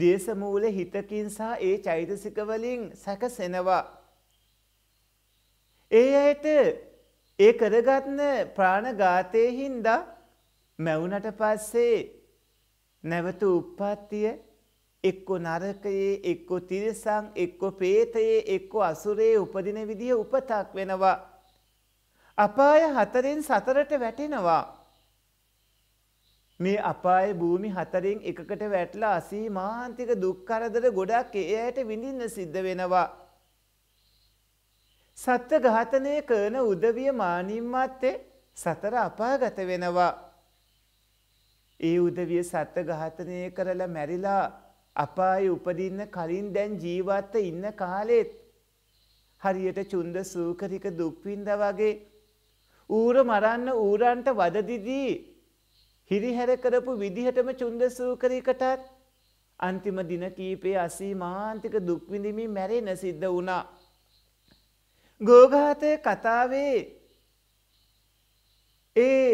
දේශමූල හිතකින් සහ ඒ චෛතසික වලින් සැකසෙනවා ඒ අයට ඒ කරගත්න ප්‍රාණඝාතයේ හින්දා මැවුනට පස්සේ නැවත උප්පත්තිය එක්ක නරකයේ එක්ක තිරසං එක්ක ප්‍රේතයේ එක්ක අසුරයේ උපදින විදිය උපතක් වෙනවා. අපාය හතරෙන් සතරට වැටෙනවා. මේ අපාය භූමි හතරෙන් එකකට වැටලා අසීමාන්තික දුක් කරදර ගොඩක් එයට විඳින්න සිද්ධ වෙනවා. සත්ව ඝාතනය කරන උදවිය මානින් මාත්තේ සතර අපාගත වෙනවා. ඒ උදවිය සත්ව ඝාතනය කරලා මැරිලා අපායේ උපදින්න කලින් දැන් ජීවත්ව ඉන්න කාලෙත් හරියට චුන්ද සූකරික දුක්වින්ද වගේ ඌර මරන්න ඌරන්ට වදදිදී හිරිහැර කරපු විදිහටම චුන්ද සූකරිකටත් අන්තිම දින කීපයේ අසීමාන්තික දුක්විඳමින් මැරෙන සිද්ධ වුණා. ගෝඝාතය කතාවේ ඒ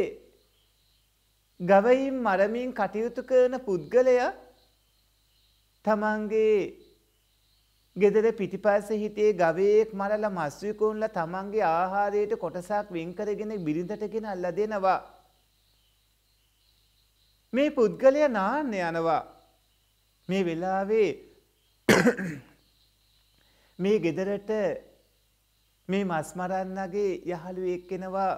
ගවයින් මරමින් කටයුතු කරන පුද්ගලයා තමන්ගේ ගෙදර පිටිපස්ස හිතේ ගවයෙක් මරලා මස්විකුන්ල තමන්ගේ ආහාරයට කොටසක් වෙන්කරගෙන බිරිඳටගෙන අල්ල දෙනවා. මේ පුද්ගලය නාන්න යනවා. මේ වෙලාවේ මේ ගෙදරට මේ මස්මරන්නගේ යහළුවෙක් කෙනවා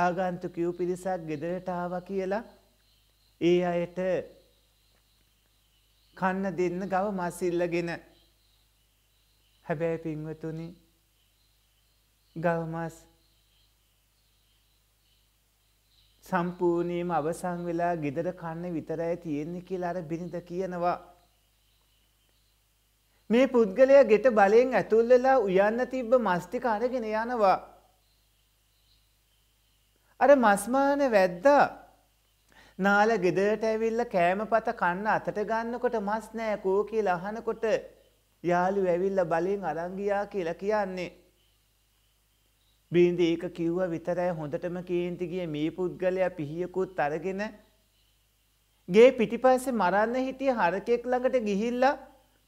ආගන්තුකයූ පිරිසක් ගෙදරට ආව කියලා ඒ අයට කන්න දෙන්න ගව මසිල්ලගෙන හැබැයි පින්වතුනි ගවමස් සම්පූර්ණීම අවසං වෙලා ගෙදර කන්න විතරයි තියෙන්නේ කියලා අර බිනිඳ කියනවා මේ පුද්ගලයා ගෙට බලයෙන් ඇතුල් වෙලා උයන්න තිබ්බ මස් ටික අරගෙන යනවා. අර මස්මාන වැද්දා නාල ගෙදරට ඇවිල්ලා කෑමපත කන්න අතට ගන්නකොට මස් නෑ කෝ කියලා අහනකොට යාළුව ඇවිල්ලා බලෙන් අරන් ගියා කියලා කියන්නේ. බින්ද ඒක කිව්වා විතරයි හොඳටම කේන්ති ගිය මේ පුද්ගලයා පිහියකුත් අරගෙන ගේ පිටිපස්සේ මරන්න හිටිය හරකෙක් ළඟට ගිහිල්ලා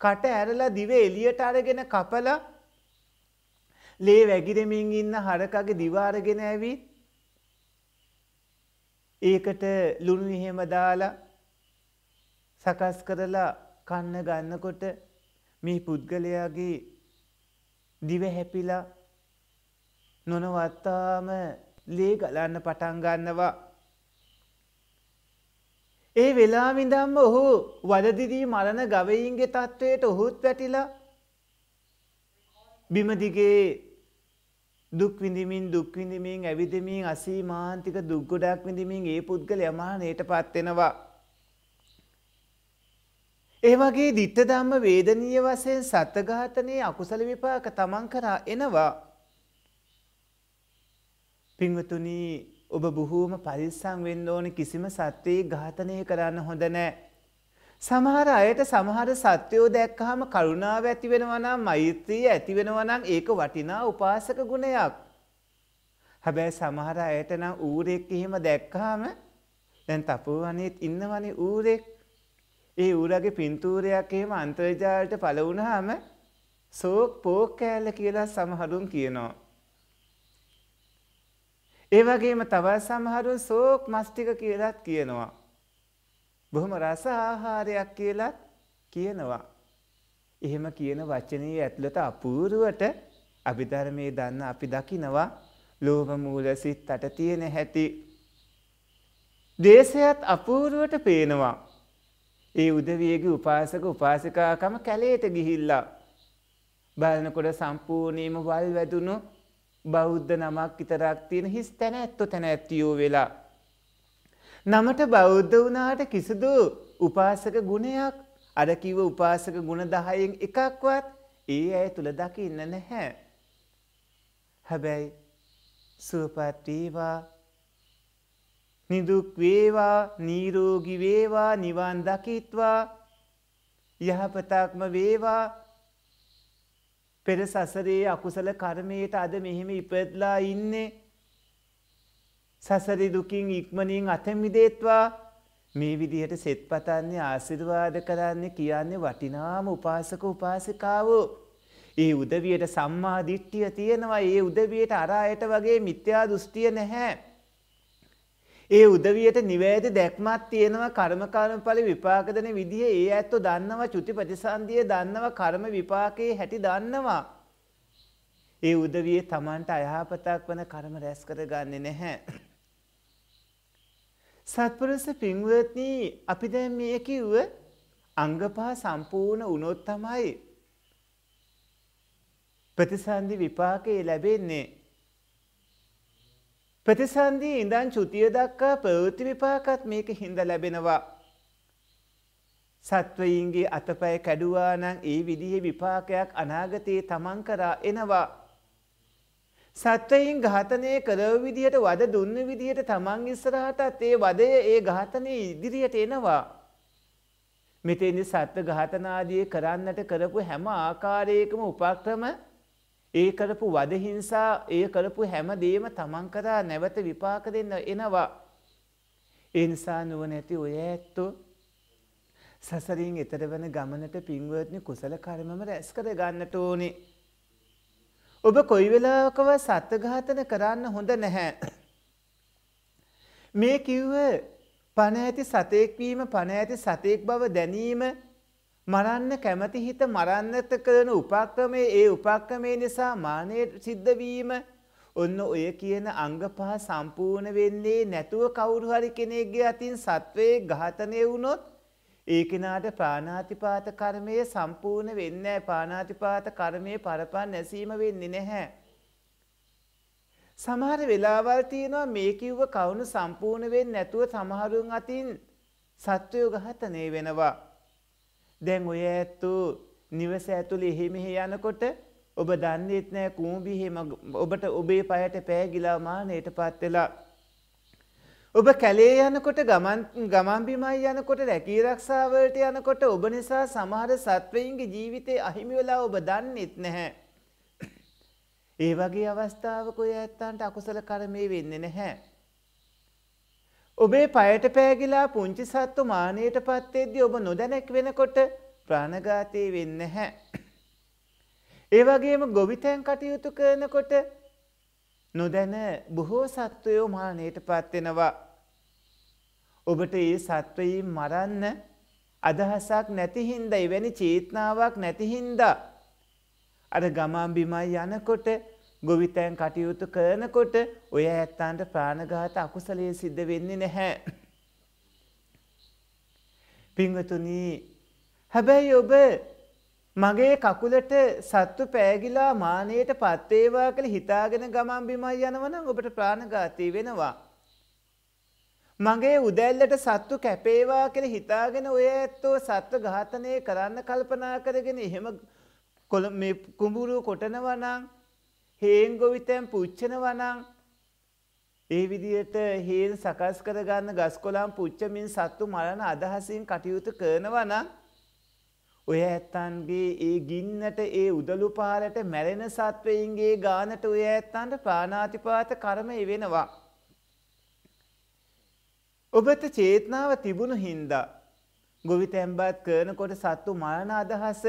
කට ඇරලා දිව එලියට අරගෙන කපලා ලේ වැගිරෙමින් ඉන්න හරකගේ දිව අරගෙන ඇවිත් ඒකට ලුණු එහෙම දාලා සකස් කරලා කන්න ගන්නකොට මේ පුද්ගලයාගේ දිව හැපිලා නොනවත්තාම ලේ ගලන්න පටන් ගන්නවා ඒ වෙලාව ඉඳන්ම ඔහු වලදිදී මරණ ගවයින්ගේ තත්වයට ඔහුත් වැටිලා බිම දිගේ දුක් විඳිමින් දුක් විඳිමින් ඇවිදෙමින් අසීමාන්තික දුක් ගොඩක් විඳිමින් ඒ පුද්ගලයා මරණයටපත් වෙනවා. ඒ වගේ ditta ධම්ම වේදනීය වශයෙන් සත්ඝාතනයේ අකුසල විපාක තමන් කරා එනවා. පින්වතුනි ඔබ බොහෝම පරිස්සං වෙන්න ඕන කිසිම සත්වයේ ඝාතනය කරන්න හොඳ නෑ. සමහර අයට සමහර සත්‍යයෝ දැක්කහම කරුණාව ඇතිවෙනවනම් මෛත්‍රී ඇතිවෙනවනම් ඒක වටිනා උපාසක ගුණයක්. හැබැයි සමහර අයට නම් ඌරෙක් එහෙම දැක්කාම දැන් තපුවනේත් ඉන්නවනේ ඌරෙක්. ඒ ඌරගේ පින්තූරයක් එහෙම අන්තර්ජාලයට පළ වුණාම සෝක් පෝක් කෑල්ල කියලා සමහරුන් කියනවා. ඒ වගේම තවත් සමහරුන් සෝක් මස්ටික කියලත් කියනවා. බොහොම රස ආහාරයක් කියලත් කියනවා. එහෙම කියන වචනයේ ඇතුළත අපූර්වට අභිධර්මයේ දන්න අපි දකිනවා ලෝභ මූල සිත් අට තියෙන හැටි. දේශයත් අපූර්වට පේනවා. ඒ උදවියගේ උපාසක උපාසිකාකම කැලේට ගිහිල්ලා. බලනකොට සම්පූර්ණීම වල් වැදුණු බෞද්ධ නමක් විතරක් තියෙන හිස් තැන ඇත්ත තැන ඇත්තියෝ වෙලා. නමට බෞද්ධ වනාට කිසිදු උපාසක ගුණයක් අරකිව උපාසක ගුණ දහයෙන් එකක්වත් ඒ ඇය තුළ දකින්න නැහැ. හැබැයි සුවපත්වේවා නිදුක් වේවා නීරෝගි වේවා නිවන් දකිත්වා යහපතක්ම වේවා පෙර සසරේ අකුසල කර්මයට අද මෙහෙම ඉපදලා ඉන්නේ. සසරි දුකින් ඉක්මනින් අතමිදේත්වා මේ විදිහට සෙත් පතන්නේ ආසිර්වාද කරන්නේ කියන්නේ වටිනාම උපාසක උපාසිකාවෝ. ඒ උදවියට සම්මාධිට්ටිය තියෙනවා ඒ උදවියට අරායට වගේ මිත්‍යා දෘෂ්ටිය නැහැ. ඒ උදවියට නිවැරදි දැක්මක් තියෙනවා කර්ම කර්මඵල විපාක දෙන විදිහ ඒ ඇත්තෝ දන්නවා චුති ප්‍රතිසන්දිය දන්නවා කර්ම විපාකේ හැටි දන්නවා. ඒ උදවිය Tamanට අයහපතක් වන කර්ම රැස් කරගන්නේ නැහැ. සත්පුරුෂ පින්වත්නි අපි දැන් මේ කිව්ව අංගපහ සම්පූර්ණ වුණොත් තමයි ප්‍රතිසන්දි විපාකේ ලැබෙන්නේ. ප්‍රතිසන්දී ඉඳන් චුතිය දක්වා ප්‍රවෘත්ති විපාකත් මේක හිඳ ලැබෙනවා. සත්වයින්ගේ අතපය කැඩුවා නම් ඒ විදිහේ විපාකයක් අනාගතයේ තමන් කරා එනවා. සත්වයින් ඝාතනය කළව විදිහට වද දුන්න විදිහට තමන් ඉස්සරහටත් ඒ වදය ඒ ඝාතනය ඉදිරියට එනවා. මෙතෙන්දි සත්ව ඝාතනාදී කරන්නට කරපු හැම ආකාරයකම උපක්‍රම ඒ කරපු වදහිංසා ඒ කරපු හැමදේම තමන් කරා නැවත විපාක දෙන්න එනවා. ඒ නිසා නුවණැති ඔය ඇත්තෝ සසරින් එතර වෙන ගමනට පින්වත්නි කුසල කර්මම රැස් කර ගන්නට ඕනේ. ඔබ කොයි වෙලාවකව සත්ඝාතන කරන්න හොඳ නැහැ. මේ කිව්ව පණ ඇති සතෙක් වීම පණ ඇති සතෙක් බව දැනීම මරන්න කැමති හිත මරන්නට කරන උපක්‍රමේ ඒ උපක්‍රමේ නිසා මානය සිද්ධ වීම ඔන්න ඔය කියන අංග පහ සම්පූර්ණ වෙන්නේ නැතුව කවුරු හරි කෙනෙක්ගේ අතින් සත්වයේ ඝාතනය වුණොත් ඒ කෙනාට ප්‍රාණාතිපාත කර්මය සම්පූර්ණ වෙන්නේ පාණාතිපාත කර්මය පරපන් නැසීම වෙන්නේ නැහැ. සමහර වෙලාවල් තියෙනවා මේ කිව්ව කවුණු සම්පූර්ණ වෙන්නේ නැතුව සමහරුන් අතින් සත්වයෝ ඝාතනය වෙනවා. දැන් ඔය ඇත්තු නිවස ඇතුළේ එහෙම යනකොට ඔබ දන්නෙත් නෑ කූඹි එහෙම ඔබට ඔබේ පයට පෑගිලා මානයට පත් වෙලා ඔබ කැලේ යනකොට ගමන් ගමන්බිමයි යනකොට රැකී රක්ෂාවලට යනකොට ඔබ නිසා සමහර සත්වයින්ගේ ජීවිතේ අහිමි වෙලා ඔබ දන්නෙත් නැහැ. ඒ වගේ අවස්ථාවක ඔය ඇත්තන්ට අකුසල කර්මය වෙන්නේ නැහැ. ඔබේ පයට පෑගිලා පුංචි සත්තු මානයට පත්තේද්දී ඔබ නොදැනැක් වෙනකොට ප්‍රාණඝාතය වෙන්න හැ. ඒ වගේම ගොවිතැන් කටයුතු කරනකොට නොදැන බොහෝ සත්වයෝ මානයට පත්වෙනවා. ඔබට ඒ සත්වයින් මරන්න අදහසක් නැතිහින්ද එවැනි චේතනාවක් නැතිහින්දා. අර ගමම්බිමයි යනකොට ගොවිතැන් කටයුතු කරනකොට ඔය ඇත්තන්ට ප්‍රාණඝාත අකුසලයේ සිද්ධ වෙන්නේ නැහැ. පිංවතුනී හැබැයි ඔබ මගේ කකුලට සත්තු පෑගිලා මානයට පත්වේවා කළ හිතාගෙන ගමන් බිමයි යනවනම් ඔබට ප්‍රාණඝාතී වෙනවා. මගේ උදැල්ලට සත්තු කැපේවා කළ හිතාගෙන ඔය ඇත්තෝ සත්ව ඝාතනය කරන්න කල්පනා කරගෙන එහෙම කොළ කුඹුරු කොටනවනම් හේන්ගොවිතැන් පුච්චනවා නම් ඒ විදිහට හේන් සකස් කරගන්න ගස්කොලම් පුච්චමින් සත්තු මරණ අදහසින් කටයුතු කරනවා නම් ඔය ඇත්තන්ගේ ඒ ගින්නට ඒ උදලු පාලට මැරෙන සත්වයින්ගේ ගානට ඔය ඇත්තන්ට ප්‍රාණාතිපාත කර්ම එවෙනවා. ඔබට චේතනාව තිබුණු හින්දා ගොවි තැම්බත් කරනකොට සත්තු මරණ අදහස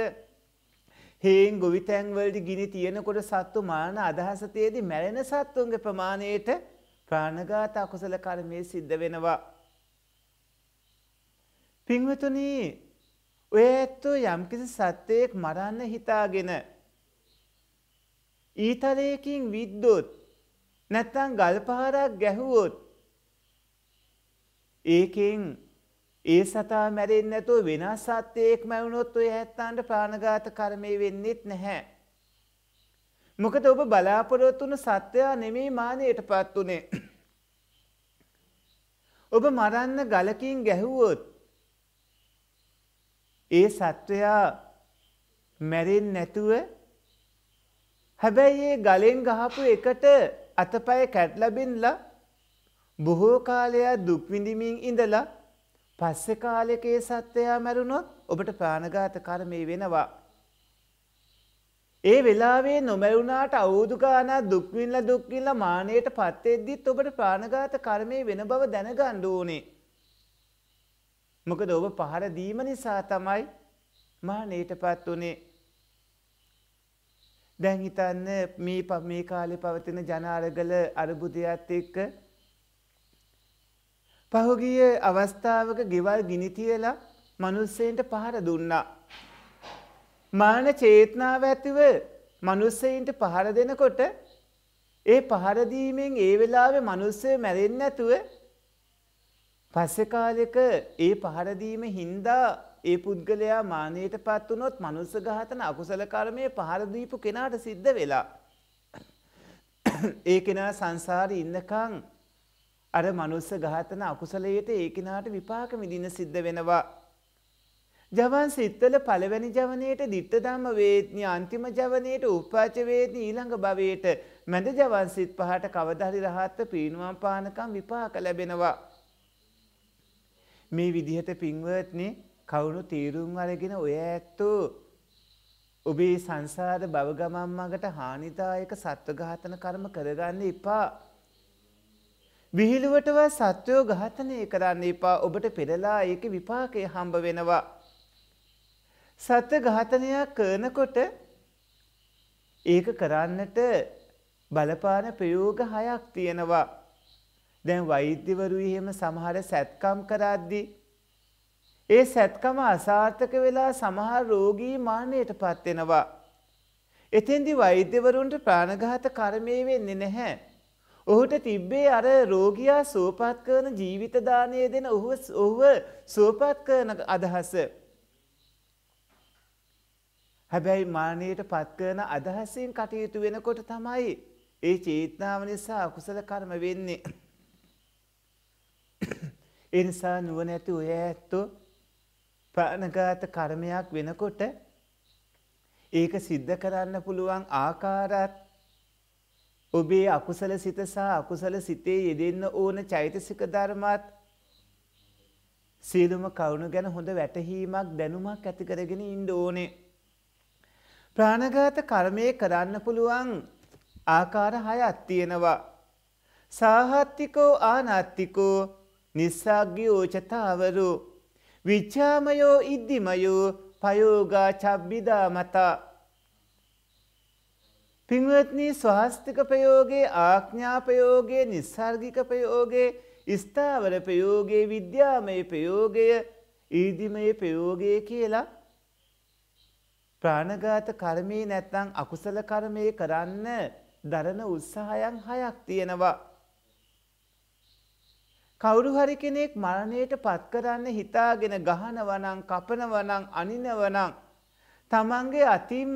හේන් ගොවිතැන් වලට ගිනි තියෙනකොට සත්තු මරණ අදහස තියේදී මැරෙන සත්තුන්ගේ ප්‍රමාණයට ප්‍රාණඝාත අකුසල කර්මයේ සිද්ධ වෙනවා. පින්වතුනි, ඔය ඇත්තෝ යම්කිසි සත්වයක් මරන්න හිතාගෙන ඊතලයකින් විද්දොත් නැත්තම් ගල්පහරක් ගැහුවොත් ඒකෙන් ඒ සතා මැරෙන්නේ නැතුව වෙනස් සත්‍යයක් මැවුනොත් ඔය ඇත්තාන්ට ප්‍රාණඝාත කර්මය වෙන්නේත් නැහැ. මොකද ඔබ බලාපොරොත්තු වුණු සත්‍යය නෙමෙයි මානෙයටපත් උනේ. ඔබ මරන්න ගලකින් ගැහුවොත් ඒ සත්වයා මැරෙන්නේ නැතුව හැබැයි ඒ ගලෙන් ගහපු එකට අතපය කැඩලා බින්ලා බොහෝ කාලයක් දුක් විඳිමින් ඉඳලා පස්සේ කාලයක ඒ සත්වයා මැරුණොත් ඔබට ප්‍රාණඝාත කර්මය වෙනවා. ඒ වෙලාවේ නොමැරුණාට අවුරුදු ගාණක් දුක් විඳලා දුක් විඳලා මානෙයට පත් වෙද්දිත් ඔබට ප්‍රාණඝාත කර්මය වෙන බව දැනගන්න ඕනේ. මොකද ඔබ පහර දීම නිසා තමයි මානෙයටපත් උනේ. දැන් හිතන්න මේ මේ කාලේ පවතින ජන අරගල අරුබුදයත් එක්ක පහුගිය අවස්ථාවක ගෙවල් ගිනි තියලා මිනිස්සෙන්ට පහර දුන්නා. මාන චේතනාව ඇතිව මිනිස්සෙන්ට පහර දෙනකොට ඒ පහර දීමෙන් ඒ වෙලාවේ මිනිස්සෙ මැරෙන්නේ නැතුව පස්සේ කාලෙක ඒ පහර දීම හින්දා ඒ පුද්ගලයා මානයටපත් වුණොත් මනුස්ස ඝාතන අකුසල කර්මයේ පහර දීපු කෙනාට සිද්ධ වෙලා ඒ කෙනා සංසාරේ ඉන්නකම් අර මනුස්ස ඝාතන අකුසලයට ඒකිනාට විපාක විඳින සිද්ධ වෙනවා. ජවන් සිත්වල පළවැනි ජවනයේට ditta ධම්ම වේත්නි අන්තිම ජවනයේට උපාච වේත්නි ඊළඟ භවයට මැද ජවන් සිත් පහට කවදා හරි රහත්ව පීනුවම් පානකම් විපාක ලැබෙනවා. මේ විදිහට පින්වත්නි කවුරු තීරුම් අරගෙන ඔය ඇත්තෝ ඔබේ සංසාර භව ගමන් මගට හානිදායක සත්ව ඝාතන කර්ම කරගන්න එපා. විහිළුවටව සත්වයෝ ඝාතනය කරන්න එපා ඔබට පෙරලා ඒක විපාකය හම්බ වෙනවා. සත්ව ඝාතනයක් කරනකොට ඒක කරන්නට බලපාන ප්‍රයෝග හයක් තියෙනවා. දැන් වෛද්‍යවරු එහෙම සමහර සැත්කම් කරද්දී ඒ සැත්කම අසාර්ථක වෙලා සමහර රෝගී මානයට පත්වෙනවා. එතෙන්දි වෛද්‍යවරුන්ට ප්‍රාණඝාත කර්මය වෙන්නේ නැහැ. ඔහුට තිබ්බේ අර රෝගියා සුවපත් කරන ජීවිත දාණය දෙන ඔහුව ඔහුව සුවපත් කරන අදහස. හැබැයි මානයට පත් කරන අදහසින් කටයුතු වෙනකොට තමයි ඒ චේතනාව නිසා අකුසල කර්ම වෙන්නේ. ඒ නිසා නුවණැති ඔය ඇත්තෝ ප්‍රාණඝාත කර්මයක් වෙනකොට ඒක සිද්ධ කරන්න පුළුවන් ආකාරات ඔබේ අකුසල සිත සහ අකුසල සිතේ යෙදෙන්න ඕන චෛතසික ධර්මات සියලුම කරුණු ගැන හොඳ වැටහීමක් දැනුමක් ඇති කරගෙන ඉන්න ඕනේ. ප්‍රාණඝාත කර්මය කරන්න පුළුවන් ආකාර හයක් තියෙනවා. සාහත්තිකෝ ආනාත්තිකෝ නිස්සග්ගියෝ චතාවරෝ විචාමයෝ ඉද්දිමයෝ පයෝගා චබ්බිදා මතා පින්වත්නි ස්වාස්තික ප්‍රයෝගේ ආඥා ප්‍රයෝගේ නිස්සර්ගික ප්‍රයෝගේ ස්ථාවර ප්‍රයෝගේ විද්‍යාමය ප්‍රයෝගය ඊදිමය ප්‍රයෝගය කියලා ප්‍රාණඝාත කර්මී නැත්නම් අකුසල කර්මයේ කරන්න දරන උත්සාහයන් හයක් තියෙනවා. කවුරු හරි කෙනෙක් මරණයට පත් කරන්න හිතාගෙන ගහනවනම් කපනවනම් අනිනවනම් තමන්ගේ අතින්ම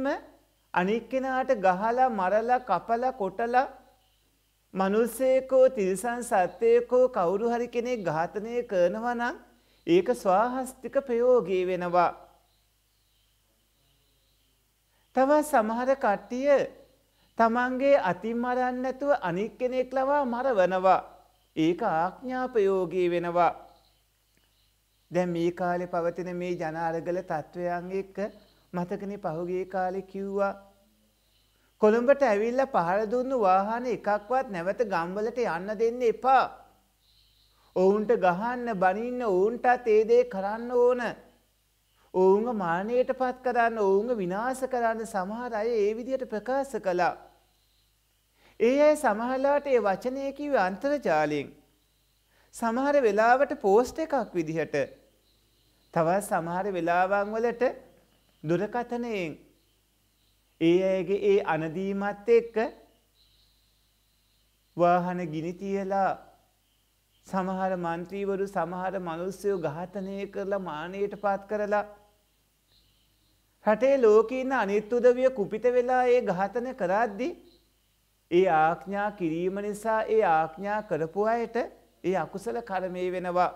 අනික් කෙනාට ගහලා මරලා කපලා කොටලා මනුස්සයෙකෝ තිරිසන් සත්වයකෝ කවුරු හරි කෙනෙක් ඝාතනය කරනවා නම් ඒක ස්වාහස්තික ප්‍රයෝගී වෙනවා. තව සමහර කට්ටිය තමන්ගේ අතිමරන්න නැතුව අනික් කෙනෙක් ලවා මරවනවා. ඒක ආඥාපයෝගී වෙනවා. දැන් මේ කාලේ පවතින මේ ජනාරගල තත්ත්වයන් එක්ක මතකනේ පහුගිය කාලේ කිව්වා කොළඹට ඇවිල්ලා පහර දුන්නු වාහන එකක්වත් නැවත ගම්වලට යන්න දෙන්න එපා. ඔවුන්ට ගහන්න බනින්න ඔවුන්ටත් ඒ දේ කරන්න ඕන. ඔවුන්ග මානයට පත් කරන්න ඔවුන්ග විනාස කරන්න සමහර අය ඒ විදියට ප්‍රකාශ කළා. ඒ අය සමහලාට ඒ වචනයකිව අන්තර්ජාලයෙන්. සමහර වෙලාවට පෝස්ට එකක් විදිහට. තවත් සමහර වෙලාවන් වලට දුරකථනයෙන් ඒ අයගේ ඒ අනදීමත් එක්ක වාහන ගිනි තියලා සමහර මන්ත්‍රීවරු සමහර මනුස්සයෝ ඝාතනය කරලා මානයට පාත් කරලා රටේ ලෝකීන්න අනිත් උදවිය කුපිත වෙලා ඒ ඝාතන කරද්දි ඒ ආඥා කිරීම නිසා ඒ ආඥා කරපු අයට ඒ අකුසල කර්මය වෙනවා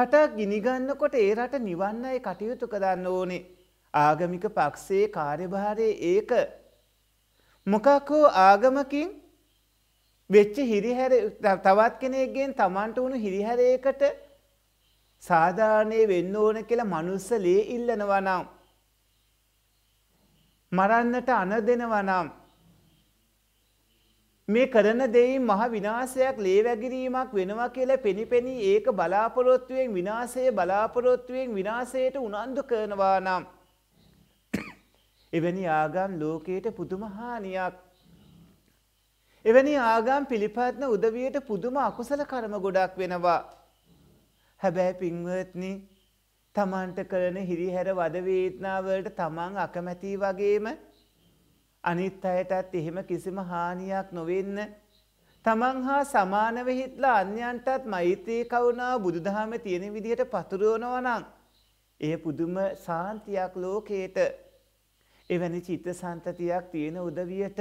රටක් ගිනිගන්නකොට ඒ රට නිවන්නයි කටයුතු කරන්න ඕනේ. ආගමික පක්ෂයේ කාර්යභාරය ඒක. මොකක් හෝ ආගමකින් වෙච්ච හිරිහැර තවත් කෙනෙක්ගෙන් තමන්ට වුණු හිරිහැරයකට සාධාරණය වෙන්න ඕන කියලා මනුස්ස ලේ ඉල්ලනවනම්. මරන්නට අන දෙනවනම්. මේ කරන දෙයින් මහ විනාශයක් ලේවැගිරීමක් වෙනවා කියලා පෙනිපෙනී ඒක බලාපොරොත්තුවෙන් විනාශයේ බලාපොරොත්තුවෙන් විනාශයට උනන්දු කරනවා නම් එවැනි ආගම් ලෝකයට පුදුම හානියක් එවැනි ආගම් පිළිපැත්න උදවියට පුදුම අකුසල කර්ම ගොඩක් වෙනවා හැබැයි පින්වත්නි තමන්ට කරන හිරිහැර වද වේදනාවලට තමන් අකමැති වගේම අනිත් අයටත් එහෙම කිසිම හානියක් නොවෙන්න තමන් හා සමානව හිටලා අන්‍යයන්ටත් මෛත්‍රී කරුණාව බුදුදහම තියෙන විදිහට පතුරවනවා නම් ඒ පුදුම සාන්තියක් ලෝකේට එවැනි චිත්ත සන්තතියක් තියෙන උදවියට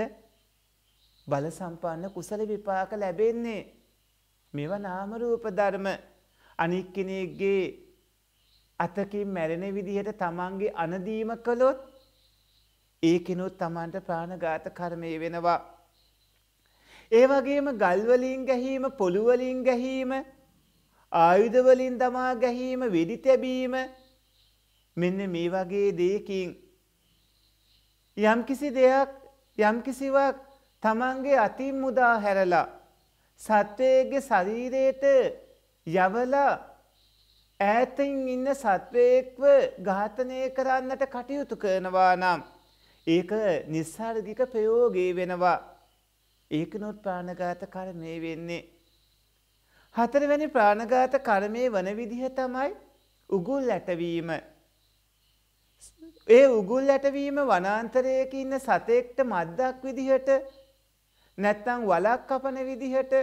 බල සම්පන්න කුසල විපාක ලැබෙන්නේ මේවා නාම රූප ධර්ම අනික් කෙනෙක්ගේ අතකින් මැරෙන විදිහට තමන්ගේ අනදීම කළොත් ඒකෙනුත් තමන්ට ප්‍රාණඝාත කර්මය වෙනවා. ඒ වගේම ගල්වලින් ගැහීම පොළුවලින් ගැහීම ආයුධවලින් දමා ගැහීම වෙඩි තැබීම මෙන්න මේ වගේ දෙයකින් යම්කිසි දෙයක් යම්කිසිවක් තමන්ගේ අතින් මුදා හැරලා සත්වයගේ ශරීරයට යවලා ඈතින් ඉන්න සත්වයෙක්ව ඝාතනය කරන්නට කටයුතු කරනවා නම් ඒක නිස්සාර්ගික ප්‍රයෝගේ වෙනවා. ඒක නොත් ප්‍රාණගාත කරමය වෙන්නේ. හතරවැනි ප්‍රාණගාත කරමය වන විදිහ තමයි උගුල් ඇටවීම. ඒ උගුල් ඇටවීම වනාන්තරයක ඉන්න සතෙක්ට මද්දක් විදිහට නැත්තං වලක් කපන විදිහට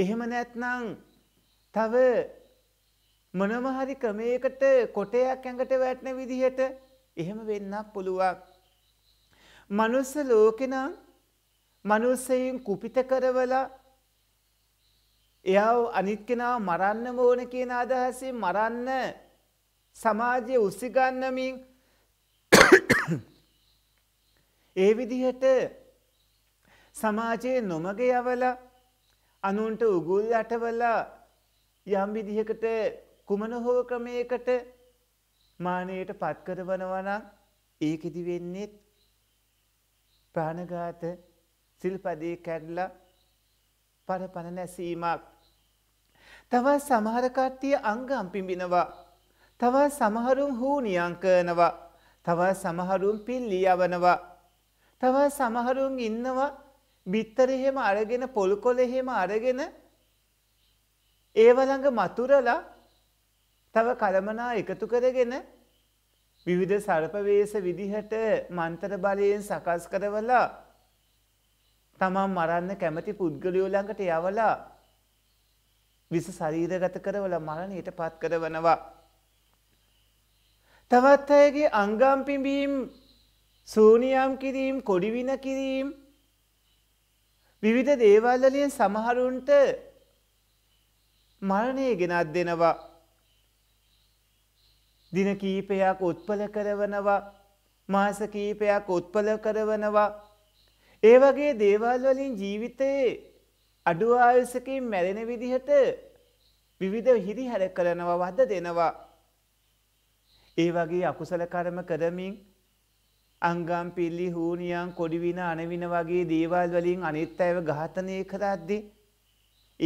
එහෙම නැත්නං තව මොනමහරි ක්‍රමයකට කොටයක් ඇඟට වැටන විදිහට එහෙම වෙන්නත් පුළුවන්. මනුස්ස ලෝකෙනම් මනුස්සයෙන් කුපිත කරවලා එයාව අනිත් කෙනාව මරන්නම ඕන කියන අදහසින් මරන්න සමාජයේ උසිගන්නමින් ඒ විදිහට සමාජයේ නොමග යවලා අනුන්ට උගුල් අටවලා යම් විදිහකට කුමන හෝ ක්‍රමයකට මානයට පත්කරවනවා නම් ඒකෙදි වෙන්නේ ප්‍රාණඝාත සිල්පදේ කැඩලා පරපණ නැසීමක්. තවත් සමහර කට්ටිය අංගම් පිඹිනවා. තවත් සමහරුන් හූනියම් කරනවා. තවත් සමහරුන් පිල්ලී යවනවා. තවත් සමහරුන් ඉන්නවා බිත්තර එහෙම අරගෙන පොල්කොළ එහෙම අරගෙන ඒව ළඟ මතුරලා තව කළමනා එකතු කරගෙන විවිධ සර්පවේශ විදිහට මන්තර බලයෙන් සකස් කරවලා තමන් මරන්න කැමති පුද්ගලයෝ ළඟට යවලා විස ශරීරගත කරවල මරණයට පත් කරවනවා. තවත් අයගේ අංගම් පිඹීම් සූනියම් කිරීම් කොඩිවින කිරීම් විවිධ දේවල්වලින් සමහරුන්ට මරණය ගෙනත් දෙනවා. දින කීපයක් උත්පල කරවනවා මාස කීපයක් උත්පල කරවනවා ඒ වගේ දේවල් වලින් ජීවිතයේ අඩු ආයුසකින් මැරෙන විදිහට විවිධ හිරිහැර කරනවා වද දෙනවා ඒ වගේ අකුසල කර්ම කරමින් අංගම් පිල්ලි හූනියන් කොඩිවින අනවින වගේ දේවල් වලින් අනිත් අයව ඝාතනය කරද්දී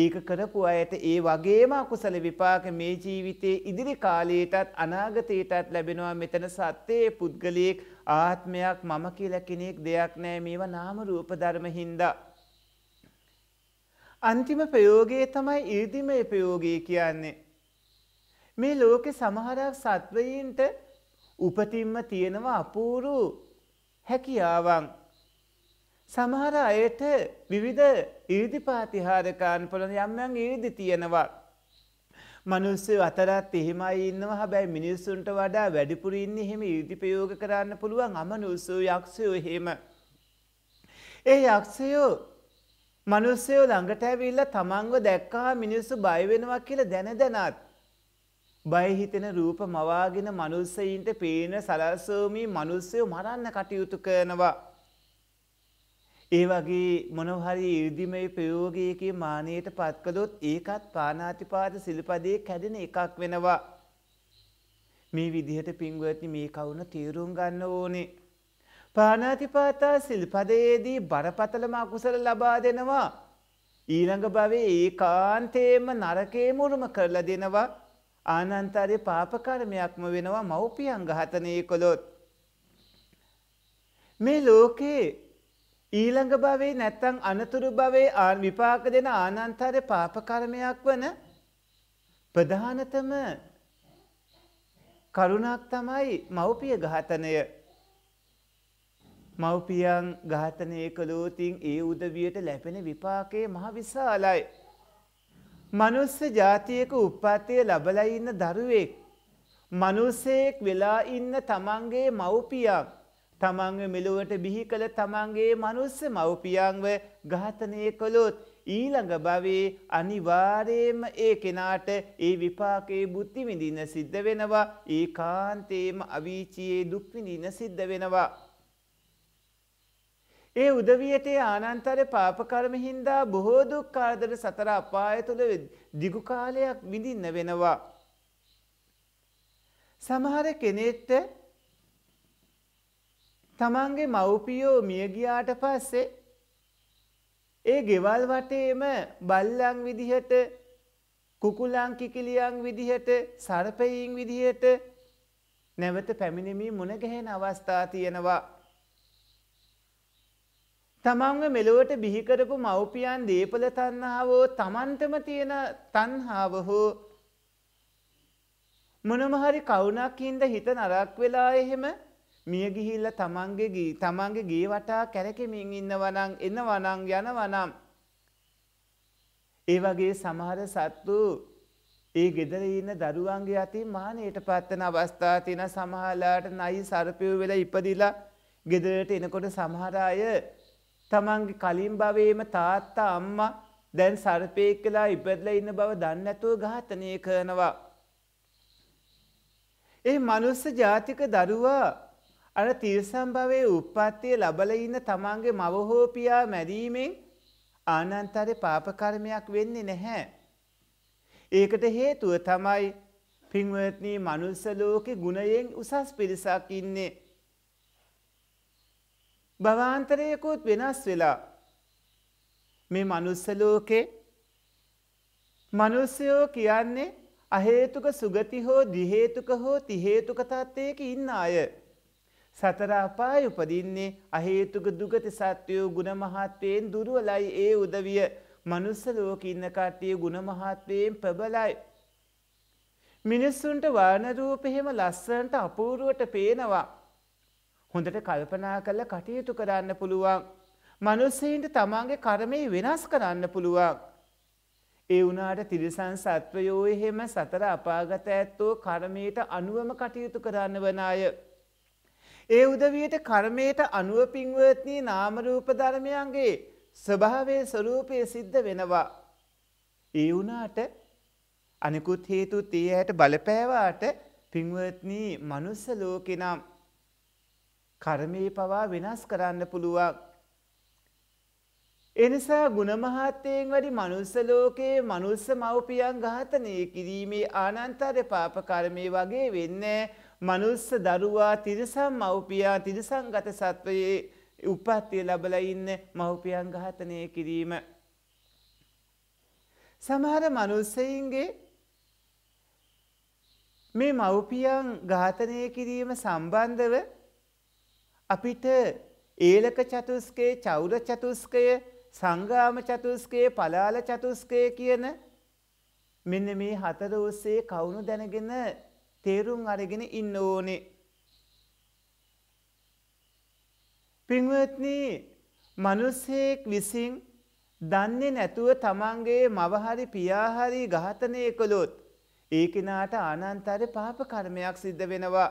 ඒක කරපු අයට ඒ වගේම අකුසල විපාක මේ ජීවිතයේ ඉදිරි කාලයටත් අනාගතයටත් ලැබෙනවා මෙතන සත්‍යයේ පුද්ගලයෙක් ආත්මයක් මම කියලා කෙනෙක් දෙයක් නෑ මේවා නාම රූප ධර්ම හින්දා. අන්තිම ප්‍රයෝගයේ තමයි ඊර්දිමය ප්‍රයෝගය කියන්නේ. මේ ලෝකෙ සමහරක් සත්වයින්ට උපතින්ම තියෙනවා අපූරු හැකියාවන් සමහර අයට විවිධ ඉරිදි පාතිහාරකාන් පොළොන යම්යන් ඉරිදි තියෙනවා. මනුස්සය අතරත් එහෙමයි ඉන්නවා හැබැයි මිනිස්සුන්ට වඩා වැඩිපුරඉන්න එහෙම ඉරිදිපයෝග කරන්න පුළුවන් අමනුස්සූ යක්ෂයෝ හෙම. ඒ යක්ෂයෝ මනුස්සයෝ ළඟට ඇවිල්ල තමන්ව දැක්කා මිනිස්සු බයවෙනවා කියල දැන දැනත්. බයහිතෙන රූප මවාගෙන මනුස්සයින්ට පේන සලසෝමී මනුස්සයෝ මරන්න කටයුතු කරනවා. ඒ වගේ මොනවහරි ඉර්දිමය ප්‍රයෝගයකේ මානයට පත්කළොත් ඒකත් පානාතිපාද සිල්පදයේ කැඩෙන එකක් වෙනවා. මේ විදිහට පින්ගුවඇති මේ කවුන තීරුම් ගන්න ඕනේ. පානාතිපාතා සිල්පදයේදී බරපතලම අකුසල ලබා දෙනවා. ඊළඟ භවේ ඒ කාන්තේම නරකේමුරුම කරලා දෙනවා ආනන්තරය පාපකර්මයක්ම වෙනවා මව්පියන් ගහතනය කොළොත්. මේ ලෝකයේ ඊළඟ භවේ නැත්තං අනතුරු භවේ විපාක දෙන ආනන්තර පාපකර්මයක් වන ප්‍රධානතම කරුණක් තමයි මව්පිය ඝාතනය මව්පියන් ඝාතනය කළෝතින් ඒ උදවියට ලැබෙන විපාකයේ මහ විශාලයි. මනුස්ස ජාතියක උප්පත්තිය ලබලා ඉන්න දරුවෙක් මනුස්සයෙක් වෙලා ඉන්න තමන්ගේ මව්පියක් තමන්ව මෙලොවට බිහි කළ තමන්ගේ මනුස්ස මව්පියන්ව ඝාතනය කළොත් ඊළඟ භවයේ අනිවාර්යයෙන්ම ඒ කෙනාට ඒ විපාකයේ බුද්ධි විඳින සිද්ධ වෙනවා ඒකාන්තේම අවීචියේ දුක් විඳින සිද්ධ වෙනවා ඒ උදවියට ආනන්තර පාපකර්ම හින්දා බොහෝ දුක් කාදර සතර අපාය තුළ දිගු කාලයක් විඳින්න වෙනවා. සමහර කෙනෙක්ට තමන්ගේ මව්පියෝ මිය ගියාට පස්සේ ඒ ගෙවල් වටේම බල්ලන් විදිහට කුකුලන් කිකිලියන් විදිහට සර්පයින් විදිහට නැවත පැමිණෙමින් මුණ ගැහෙන අවස්ථා තියෙනවා. තමන්ව මෙලොවට බිහිකරපු මව්පියන් දීපල තණ්හාවෝ තමන්ටම තියෙන තණ්හාව හෝ මොනම හරි කවුණක් හින්දා හිත නරක් වෙලා එහෙම මිය ගිහිල්ලා තමන්ගේ ගී තමන්ගේ ගේ වටා කැරකෙමින් ඉන්නවනම් එනවනම් යනවනම් ඒ වගේ සමහර සත්තු ඒ ගෙදර ඉන්න දරුවන්ගේ අතින් මානයට පත්වන අවස්ථා තියෙන සමහරලාට නයි සර්පියු වෙලා ඉපදිලා ගෙදරට එනකොට සමහර අය තමන්ගේ කලින් භවයේම තාත්තා අම්මා දැන් සර්පයෙක් කියලා ඉපදලා ඉන්න බව දන්නේ නැතුව ඝාතනය කරනවා. ඒ මනුස්ස ජාතික දරුවා අර තිරසම්භවයේ උප්පත්තිය ලබල ඉන්න තමන්ගේ මව හෝ පියා මැරීමෙන් ආනන්තරේ පාප කර්මයක් වෙන්නේ නැහැ. ඒකට හේතුව තමයි පින්වත්නි මනුස්ස ලෝකේ ගුණයෙන් උසස් පිරිසක් ඉන්නේ. භවාන්තරයකොත් වෙනස් වෙලා මේ මනුස්ස ලෝකේ මනුස්සයෝ කියන්නේ අහේතුක සුගති හෝ දිහේතුක හෝ තිහේතුක තත්ත්වයක ඉන්න අය. සතර අපාය උපදින්නේ අහේතුක දුගති සත්වයෝ ගුණමහත්වයෙන් දුරුවලයි ඒ උදවිය මනුස්ස ලෝක ඉන්න කට්ටිය ගුණමහත්වයෙන් ප්‍රබලයි. මිනිස්සුන්ට වානරූපහෙම ලස්සනට අපූරුවට පේනවා. හොඳට කල්පනා කල්ල කටයුතු කරන්න පුළුවන්. මනුස්සයින්ට තමාගේ කරමේ වෙනස් කරන්න පුළුවන්. ඒ වුනාට තිරිසන් සත්වයෝ එහෙම සතර අපාගත ඇත්තෝ කරමයට අනුවම කටයුතු කරන්න වනාය. ඒ උදවියට කර්මයට අනුව පින්වත්නී නාම රූප ධර්මයන්ගේ ස්වභාවයේ ස්වરૂපයේ සිද්ධ වෙනවා. ඒ වුණාට අනිකුත් හේතු තියයට බලපෑවාට පින්වත්නී මනුස්ස ලෝකේ නම් කර්මයේ පවා වෙනස් කරන්න පුළුවන්. එනිසා ගුණමහත්යෙන් වැඩි මනුස්ස ලෝකයේ මනුස්ස මව්පියන් ඝාතනය කිරීමේ ආනන්තර පාප කර්මය වගේ වෙන්නේ මනුස්ස දරුවා තිරිසම් මව්පියා තිරිසංගත සත්වයේ උපත්තිය ලබලා ඉන්න මව්පියන් ඝාතනය කිරීම. සමහර මනුස්සයින්ගේ මේ මව්පියන් ඝාතනය කිරීම සම්බන්ධව අපිට ඒලක චතුස්කයේ චෞර චතුස්කය සංගාම චතුස්කයේ පලාල චතුස්කය කියන මෙන්න මේ හතර ඔස්සේ කවුණු දැනගෙන තේරුම් අරගෙන ඉන්න ඕනේ. පින්වත්නි මනුස්සයෙක් විසින් දන්නේ නැතුව තමන්ගේ මවහරි පියාහරි ඝාතනය කළොත් ඒ කෙනාට අනන්තර පාප කර්මයක් සිද්ධ වෙනවා.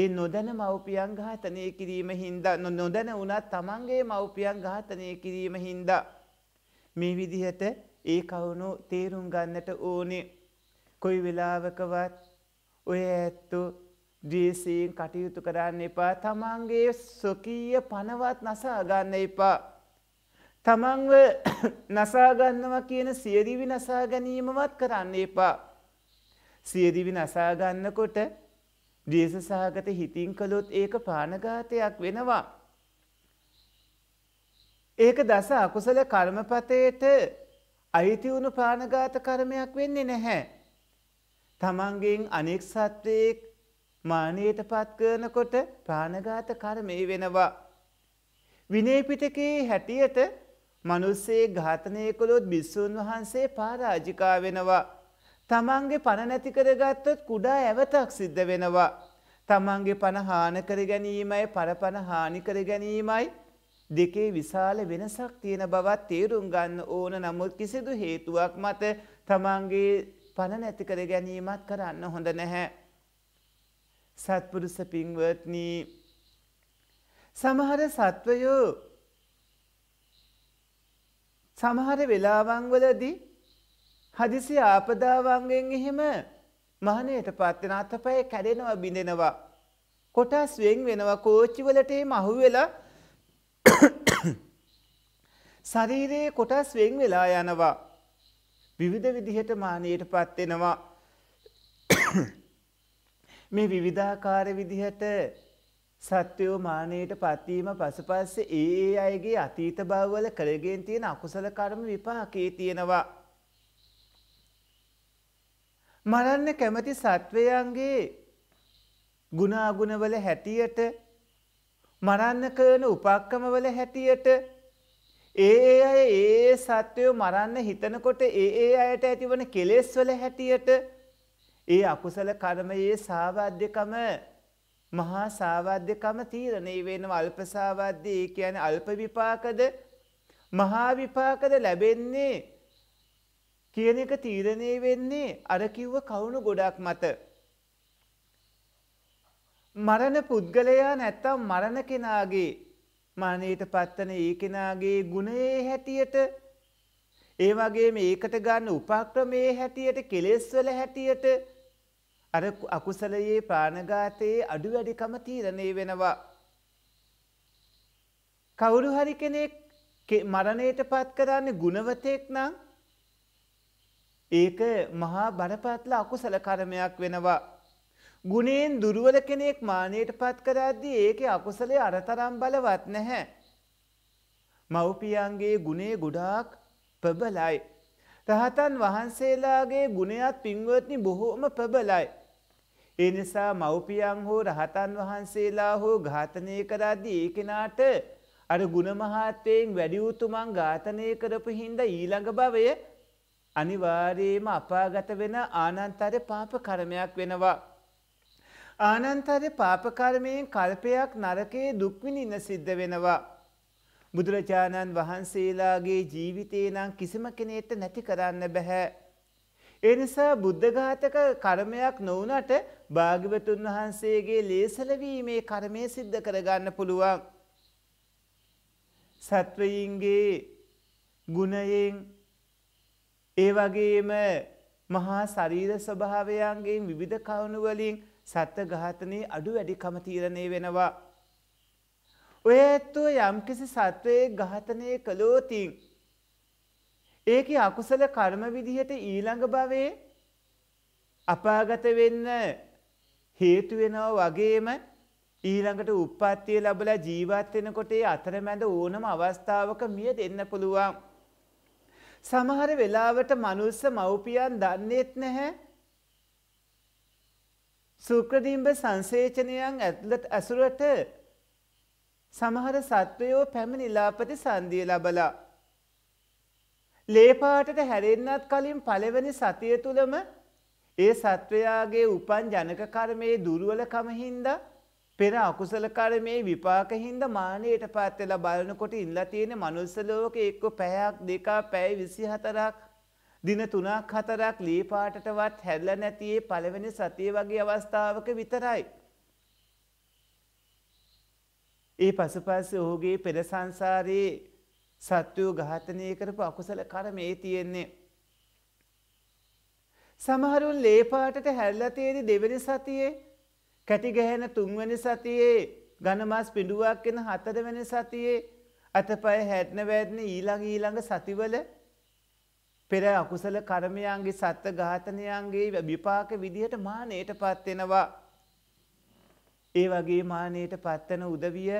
ඒ නොදැන මව්පියන් ඝාතනය කිරීම හින්දා නොදැන වුණත් තමන්ගේ මව්පියන් ඝාතනය කිරීම හින්දා මේ විදිහට ඒ කවුණු තේරුම් ගන්නට ඕනේ. කොයි වෙලාවකවත් ඔය ඇත්තු ද්‍රේසයෙන් කටයුතු කරන්න එපා තමන්ගේ ස්වකීය පනවත් නසාගන්න එපා. තමන්ව නසාගන්නවා කියන සියදිවි නසා ගැනීමවත් කරන්න එපා. සියදිවි නසාගන්නකොට දේශසාගත හිතින් කළොත් ඒක පානගාතයක් වෙනවා. ඒක දස අකුසල කර්මපතයට අයිතිවුණු පානගාත කර්මයක් වෙන්නේ නැහැ. තමන්ගෙන් අනෙක් සත්වයෙක් මානයට පත් කරනකොට ප්‍රාණඝාත කර්මය වෙනවා. විනේපිටකයේ හැටියට මනුස්සේ ඝාතනය කළොත් බිස්සූන් වහන්සේ පාරාජිකා වෙනවා. තමන්ගේ පණ නැති කරගත්තොත් කුඩා ඇවතක් සිද්ධ වෙනවා. තමන්ගේ පණ හාන කර ගැනීමයි පරපණ හානි කර ගැනීමයි දෙකේ විශාල වෙනසක් තියෙන බවත් තේරුම් ගන්න ඕන නමුත් කිසිදු හේතුවක් මත තමන්ගේ පණ නැතිකර ගැනීමත් කරන්න හොඳ නැහැ. සත්පුරුස පින්වත්නී සමහර සත්වයෝ සමහර වෙලාවංවලදී හදිසි ආපදාවන්ගෙන් එහෙම මහනයට පත්වෙන අතපය කැඩෙනවා බිඳෙනවා. කොටස් වෙන් වෙනවා කෝච්චිවලටේ මහු වෙලා ශරීරයේ කොටස් වෙන් වෙලා යනවා. විවිධ විදිහට මානයටපත් වෙනවා. මේ විවිධාකාර විදිහට සත්‍යෝ මානයට පත්වීම පසපස්සේ ඒ ඒ අයගේ අතීත බවවල කරගෙන තියෙන අකුසල කර්ම විපාකේ තියෙනවා. මරන්න කැමති සත්වයන්ගේ ගුණාගුණවල හැටියට මරන්න කරන උපක්කමවල හැටියට ඒ ඒ අය ඒ සත්වයෝ මරන්න හිතනකොට ඒ ඒ අයට ඇතිවන කෙලෙස් වල හැටියට ඒ අකුසල කර්මයේ සාවාද්‍යකම මහා සාවාද්‍යකම තීරණේ වෙනවා අල්ප සාවාද්‍ය ඒ කියන්නේ අල්ප විපාකද මහා විපාකද ලැබෙන්නේ කියන එක තීරණේ වෙන්නේ අර කිව්ව කවුණු ගොඩක් මත මරණ පුද්ගලයා නැත්තම් මරණ කෙනාගේ මානයට පත්තන ඒ කෙනාගේ ගුණයේ හැටියට ඒ වගේ මේකට ගන්න උපක්‍රමයේ හැටියට කෙලෙස්වල හැටියට අර අකුසලයේ ප්‍රාණඝාතයේ අඩු වැඩිකම තීරණය වෙනවා. කවුරු හරි කෙනෙක් මරණයට පත් කරන්නේ ගුණවතෙක් නම් ඒක මහා බරපතල අකුසල කර්මයක් වෙනවා. ගුණයෙන් දුර්වල කෙනෙක් මානයට පත් කරද්දී ඒකේ අකුසලයේ අරතරම් බලවත් නැහැ. මව්පියන්ගේ ගුණේ ගොඩාක් ප්‍රබලයි. රහතන් වහන්සේලාගේ ගුණයත් පින්වත්නි බොහෝම ප්‍රබලයි. ඒ නිසා මව්පියන් හෝ රහතන් වහන්සේලා හෝ ඝාතනය කරද්දී ඒ කෙනාට අර ගුණමහත්තයෙන් වැඩි උතුමන් ඝාතනය කරපු හින්දා ඊළඟ භවය අනිවාර්යයෙන්ම අපාගත වෙන ආනන්තර පාප කර්මයක් වෙනවා. ආනන්තර පාපකර්මයෙන් කල්පයක් නරකයේ දුක්විඳින්න සිද්ධ වෙනවා. බුදුරජාණන් වහන්සේලාගේ ජීවිතේ නම් කිසිම කෙනෙක්ට නැති කරන්න බෑ. ඒ නිසා බුද්ධඝාතක කර්මයක් නොවුනට භාග්‍යවතුන් වහන්සේගේ ලේසලවීමේ කර්මය සිද්ධ කරගන්න පුළුවන්. සත්වයින්ගේ ගුණයෙන් ඒ වගේම මහා ශරීර ස්වභාවයන්ගෙන් විවිධ කවුණු වලින් සත්ව ඝාතනයේ අඩු වැඩිකම තීරණය වෙනවා. ඔය ඇත්තෝ යම්කිසි සත්වයේ ඝාතනය කළෝතින්. ඒක අකුසල කර්ම විදිහට ඊළඟ භවේ අපාගත වෙන්න හේතුවෙනව වගේම ඊළඟට උප්පත්තිය ලබලා ජීවත් වෙනකොටේ අතරමැද ඕනම අවස්ථාවක මිය දෙන්න පුළුවන්. සමහර වෙලාවට මනුස්ස මව්පියන් දන්නේත් නැහැ සුක්‍රදීම්බ සංසේචනයන් ඇතුළත් ඇසුරට සමහර සත්වයෝ පැමිණිලාපති සන්දිය ලබලා. ලේපාටට හැරෙන්න්නත් කලින් පළවෙනි සතිය තුළම ඒ සත්වයාගේ උපන් ජනක කර්මයේ දුරුවලකමහින්ද පෙර අකුසල කර්මයේ විපාකහින්ද මානයට පත්වෙලා බලනකොට ඉල්ලා තියෙන මනුස්සලෝක එක්ක පැයක් දෙකා පැයි විසි හතරක් දින තුනක් හතරක් ලීපාටටවත් හැල්ල නැතියේ පළවෙනි සතිය වගේ අවස්ථාවක විතරයි. ඒ පසුපස්ස ඔහුගේ පෙර සංසාරයේ සත්වයෝ ඝාතනය කරපු අකුසල කරම ඒ තියෙන්නේ. සමහරුන් ලේපාටට හැල්ලතේදි දෙවනි සතියේ කැටිගැහෙන තුන්වැනි සතියේ ගණමස් පිඩුවක් එෙන හතරවැනි සතියේ අතපය හැට්න වැත්න ඊළඟ ඊළඟ සතිවල පෙර අකුසල කර්මයන්ගේ සත්ව ඝාතනයන්ගේ විපාක විදිහට මානයට පත්වෙනවා. ඒ වගේ මානයට පත්වන උදවිය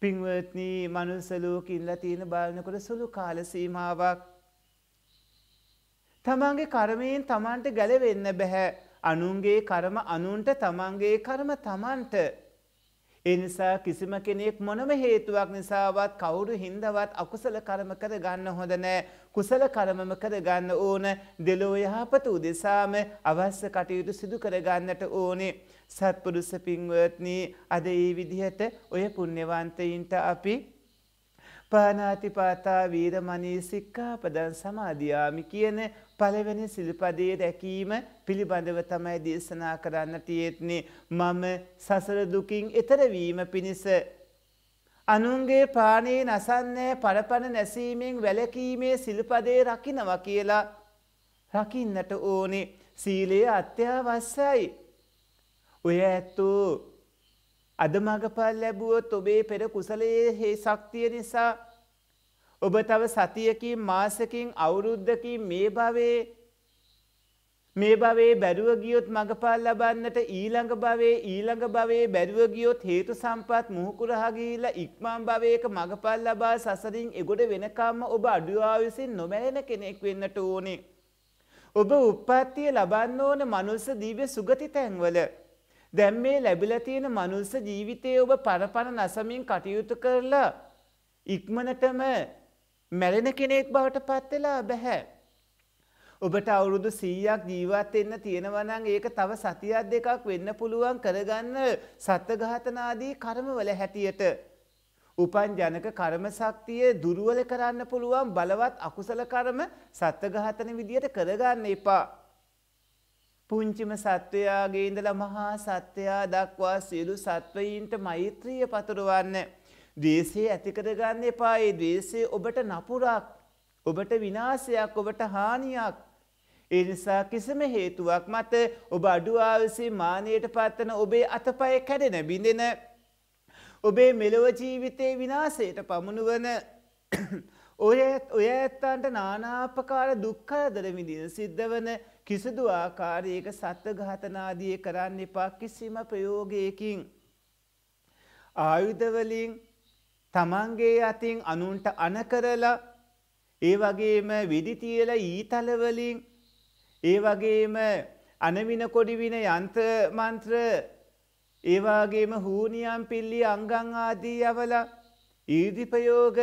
පින්වත්නී මනුස්සලෝක ඉල්ල තියෙන භාවනකොට සුළු කාල සීමාවක්. තමන්ගේ කරමයෙන් තමන්ට ගැලවෙන්න බැහැ අනුන්ගේ කරම අනුන්ට තමන්ගේ කරම තමන්ට. ඒ නිසා කිසිම කෙනෙක් මොනම හේතුවක් නිසාවත් කවුරු හින්දවත් අකුසල කර්ම කර ගන්න හොඳ නෑ කුසල කර්මම කර ගන්න ඕන දෙලෝ යහපත උදෙසාම අවශ්‍ය කටයුතු සිදු කර ගන්නට ඕනේ සත්පුරුෂ පින්වත්නි අද ඒ විදිහට ඔය පුණ්‍යවන්තයින්ට අපි පානාතිපාතා වීරමණී සික්ඛාපදං සමාදියාමි කියන පළවෙනි සිල්පදයේ දැකීම පිළිබඳව තමයි දේශනා කරන්න තියෙත්නේ මම සසර දුකින් එතරවීම පිණිස. අනුන්ගේ පානේ නසන්නේ පරපණ නැසීමෙන් වැලකීමේ සිල්පදේ රකිනවා කියලා රකින්නට ඕනේ සීලය අත්‍යවශ්‍යයි. ඔය ඇත්තෝ අද මඟපල් ලැබුවොත් ඔබේ පෙර කුසලයේ හේ ශක්තිය නිසා ඔබ තව සතියකින් මාසකින් අවුරුද්ධකින් මේ භවේ මේ භවේ බැරුව ගියොත් මඟපල් ලබන්නට ඊළඟ භවේ ඊළඟ භවේ බැරුව ගියොත් හේතු සම්පත් මුහුකුරහා ගිහිලා ඉක්මන් භවයක මඟපල් ලබා සසරින් එගොඩ වෙනකම්ම ඔබ අඩු ආයුසින් නොමැරෙන කෙනෙක් වෙන්නට ඕනේ. ඔබ උප්පත්තිය ලබන්න ඕන මනුස්ස දිව්‍ය සුගති තැන්වල. දැන් මේ ලැබිලා තියෙන මනුස්ස ජීවිතයේ ඔබ පරපර නසමින් කටයුතු කරලා ඉක්මනටම මැරෙන කෙනෙක් බවට පත් වෙලා බෑ. ඔබට අවුරුදු 100ක් ජීවත් වෙන්න තියෙනවා නම් ඒක තව සතියක් දෙකක් වෙන්න පුළුවන් කරගන්න සත්ත්වඝාතනාදී කර්මවල හැටියට උපන් ජනක කර්ම ශක්තිය දුර්වල කරන්න පුළුවන් බලවත් අකුසල කර්ම සත්ත්වඝාතන විදියට කරගන්න එපා. පුංචිම සත්වයාගේ ඉඳලා මහා සත්වයා දක්වා සියලු සත්වයින්ට මෛත්‍රිය පතුරවන්නේ ද්වේෂය ඇති කරගන්න එපා. ඒ ද්වේෂය ඔබට නපුරක්, ඔබට විනාශයක්, ඔබට හානියක්. ඒ නිසා කිසිම හේතුවක් මත ඔබ අඩු ආවසේ මානයට පත්වන ඔබේ අතපය කැඩෙන බිඳෙන ඔබේ මෙලොව ජීවිතේ විනාශයට පමුණුවන ඔය ඔය ඇත්තන්ට නානාපකාර දුක්කරදර විඳින සිද්ධ වන කිසිදු ආකාරයක සත්ව ඝාතනාදිය කරන්න එපා කිසිම ප්‍රයෝගයකින් ආයුධවලින් තමන්ගේ අතින් අනුන්ට අනකරලා ඒ වගේම වෙදිතියල ඊතලවලින් ඒ වගේම අනවින කොඩිවින යන්ත්‍රමන්ත්‍ර ඒවාගේම හූනියම් පිල්ලි අංගං ආදී යවල ඊදිපයෝග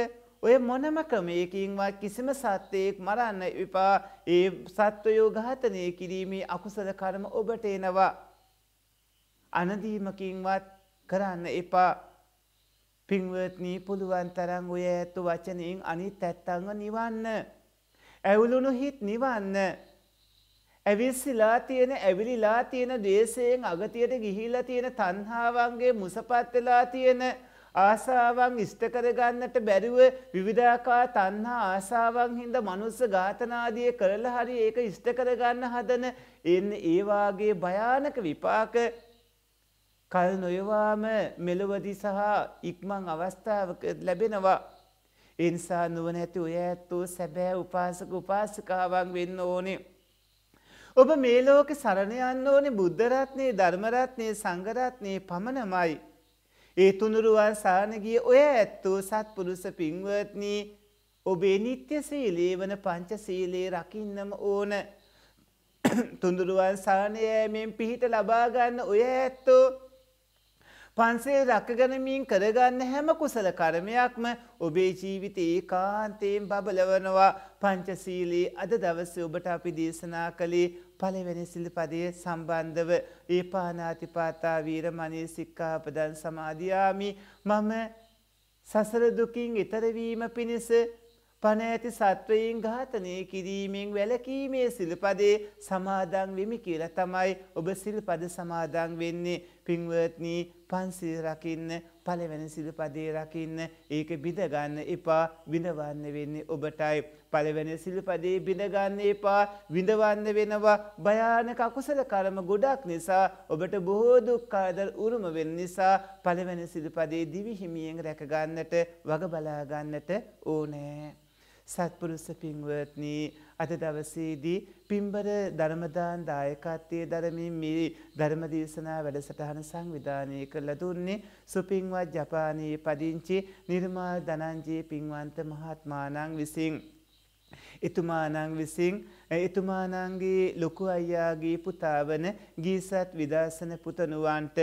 ඔය මොනම ක්‍රමයකින්වත් කිසිම සත්‍යයෙක් මරන්න විපා ඒ සත්වයෝ ඝාතනය කිරීමේ අකුසල කරම ඔබට එනවා. අනදීමකින්වත් කරන්න එපා පින්වත්නී පුළුවන් තරං ඔය ඇතු වචනයෙන් අනිත් ඇත්තංග නිවන්න. ඇවුලුණු හිත් නිවන්න. ඇවිස්සිලා තියෙන ඇවිලිලා තියෙන දේශයෙන් අගතියට ගිහිලා තියෙන තන්හාවන්ගේ මුසපත් වෙලා තියෙන ආසාවන් ඉෂ්ටකරගන්නට බැරිව විවිධාකා තන්හා ආසාවන් හින්ද මනුස්ස ඝාතනාදිය කරලා හරි ඒක ඉෂ්ටකරගන්න හදන එන්න ඒවාගේ භයානක විපාක කල් නොයවාම මෙලොවදි සහ ඉක්මං අවස්ථාවක ලැබෙනවා. එනිසා නුවන ඇති ඔය ඇත්තෝ සැබෑ උපාසක උපාසකාවන් වෙන්න ඕනේ. ඔබ මේ ලෝක සරණයන්න ඕනේ බුද්ධරත්නයේ ධර්මරත්නය සංගරත්නයේ පමණමයි. ඒ තුනුරුවන් සානගිය ඔය ඇත්තෝ සත් පුරුස පින්වත්නී ඔබේ නිත්‍ය සීලේ වන පංච සීලේ රකින්නම ඕන. තුඳුරුවන් සානයෑමෙන් පිහිට ලබාගන්න ඔය ඇත්තෝ පන්සේ රැකගැනමින් කරගන්න හැම කුසල කර්මයක්ම ඔබේ ජීවිතයේ කාන්තයෙන් බබලවනවා පංචසීලී අද දවස ඔබට අපි දේශනා කළේ පළවෙනි සිල්පදය සම්බන්ධව ඒ පානාතිපාතා වීර මනී සික්කාපදන් සමාධයාමි මම සසරදුකින් ඉතරවීම පිණිස පණ ඇති සත්වයින් ඝාතනය කිරීමෙන් වැලකීමේ සිල්පදේ සමාදන් වෙමි කියලා තමයි ඔබ සිල්පද සමාදන් වෙන්නේ පින්වත්නී පන්සිල් රකින්න පළවෙනි සිල්පදේ රකින්න ඒක බිඳගන්න එපා විඳවන්න වෙන්නේ ඔබටයි පළවෙනි සිල්පදේ බිඳගන්න එපා විඳවන්න වෙනවා භයානක අකුසල කර්ම ගොඩක් නිසා ඔබට බොහෝ දුක් කරදර උරුම වෙන නිසා පළවෙනි සිල්පදේ දිවි හිමියෙන් රැක ගන්නට වග බලා ගන්නට ඕනේ සත්පුරුෂ පින්වත්නි අද දවසේදී පිම්බර ධර්මදාන් දායකත්වය දරමින් මේ ධර්මදේශනා වැඩසටහන සංවිධානය කරලා දුන්නේ සුපින්වත් ජපානයේ පදිංචි නිර්මාල් ධනංජයේ පින්වන්ත මහත්මානං විසින්. එතුමානං විසින් එතුමානන්ගේ ලොකු අයියාගේ පුතාවන ගීසත් විදර්ශන පුතනුවන්ට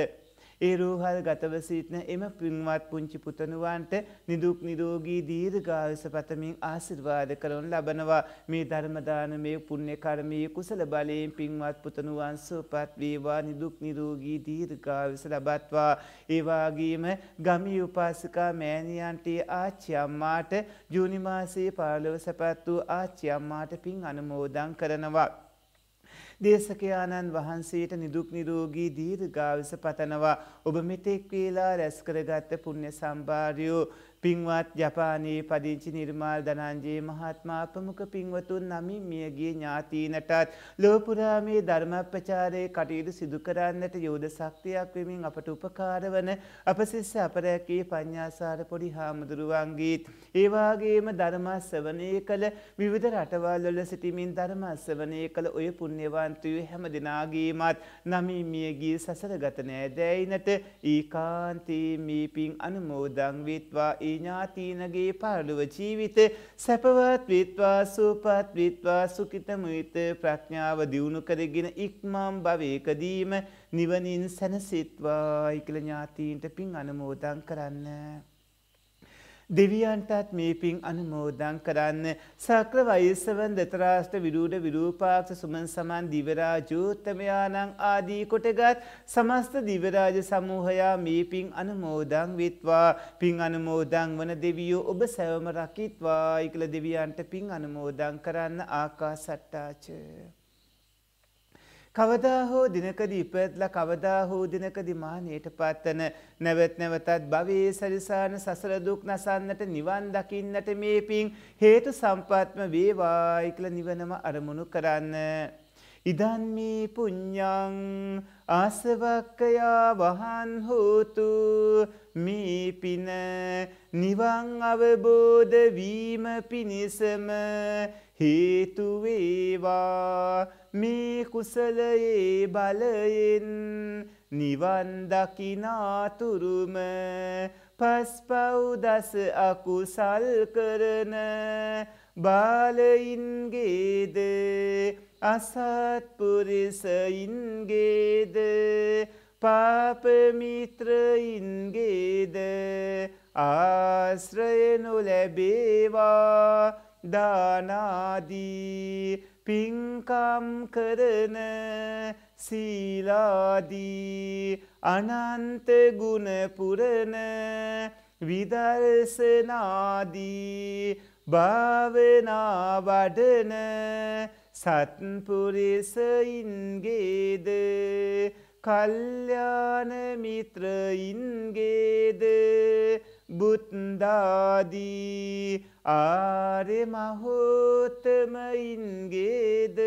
ඒ රෝහල් ගතව සිටින එම පින්වත් පුංචි පුතණුවන්ට නිදුක් නිරෝගී දීර්ඝායුෂ පතමින් ආශිර්වාද කරනු ලබනවා. මේ ධර්ම දානමය පුණ්‍ය කර්මයේ කුසල බලයෙන් පින්වත් පුතණුවන් සුවපත් වේවා නිදුක් නිරෝගී දීර්ඝායුෂ ලබත්වා. ඒ වගේම ගමී උපාසිකා මෑණියන්ට ආච්චි අම්මාට ජූනි මාසයේ 15 සැපත් වූ ආච්චි අම්මාට පින් අනුමෝදන් කරනවා. දේශකයාණන් වහන්සේට නිදුක් නිරෝගී දීර්ඝායුෂ පතනවා. ඔබ මෙතෙක් වේලා රැස් කරගත් පුණ්‍ය සම්භාරයෝ පින්වත් ජපානයේ පදිංචි නිර්මාල් ධනන්ජයේ මහත්මා ප්‍රමුඛ පින්වතුන් නමින් මියගිය ඥාතීනටත් ලෝපුරාමේ ධර්මප්‍රචාරයේ කටයුතු සිදු කරන්නට යෝධ ශක්තියක් වෙමින් අපට උපකාර වන අපසිස්ස අපරැකී පඤ්ඤාසාර පොඩි හාමුදුරුවන්ගේත් ඒ වාගේම ධර්මාස්වනය කළ විවිධ රටවල් වල සිටමින් ධර්මාස්වනය කළ ඔය පුණ්‍යවන්තයෝ හැම දිනාගේමත් නමින් මියගිය සසර ගත නෑදෑයිනට ඊකාන්තී මේ පින් අනුමෝදන් වේත්වා ඒ ආදී ඥාතීනගේ පරලොව ජීවිත සැපවත් විත්වා සූපත් විත්වා සුකිතමිත ප්‍රඥාව දියුණු කරගෙන ඉක්මම් භවයකදීම නිවනින් සැනසෙත්වා ඉකල ඥාතීන්ට පින් අනුමෝදන් කරන්න. දෙවියන්ටත් මේ පින් අනුමෝදන් කරන්න සක්‍ර වයස්සවන් දතරාෂ්ට විරූඩ විරූපාක්ෂ සුමන් සමන් දිවරාජූත්තමයානං ආදී කොටගත් සමස්ත දිවරාජ සමූහයා මේ පින් අනුමෝදං වෙත්වා පින් අනුමෝදං වන දෙවියෝ ඔබ සැවම රකිත්වා ඉකළ දෙවියන්ට පින් අනුමෝදං කරන්න ආකා සට්ටාච. කවදා හෝ දිනකදී ඉපැත්ලා කවදා හෝ දිනකදී මානෙට පත්තන නැවත නැවතත් භවයේ සරිසාන සසර දුක් නසන්නට නිවන් දකින්නට මේ පිං හේතු සම්පත්ම වේවායි කියලා නිවනම අරමුණු කරන්න. ඉදන් මේ පුඤ්ඤං ආසවක්කයා වහන් හෝතු මේ පින නිවන් අවබෝධ වීම පිණිසම හේතු වේවා මේ කුසලයේ බලයෙන් නිවන් දකිනාතුරුම පස්පව් දස අකුසල් කරන බාලයින්ගේද අසත්පුරිසයින්ගේද පාපමිත්‍රයින්ගේද ආශ්‍රයනු ලැබේවා දානාදී පින්කම් කරන සීලාදී අනන්ත ගුණ පුරන විදර්ශනාදී භාවනා වඩන සත්පුරිසයින්ගේද කල්්‍යාන මිත්‍රයින්ගේද බුත්දාදී ආරෙ මහෝතමයින්ගේද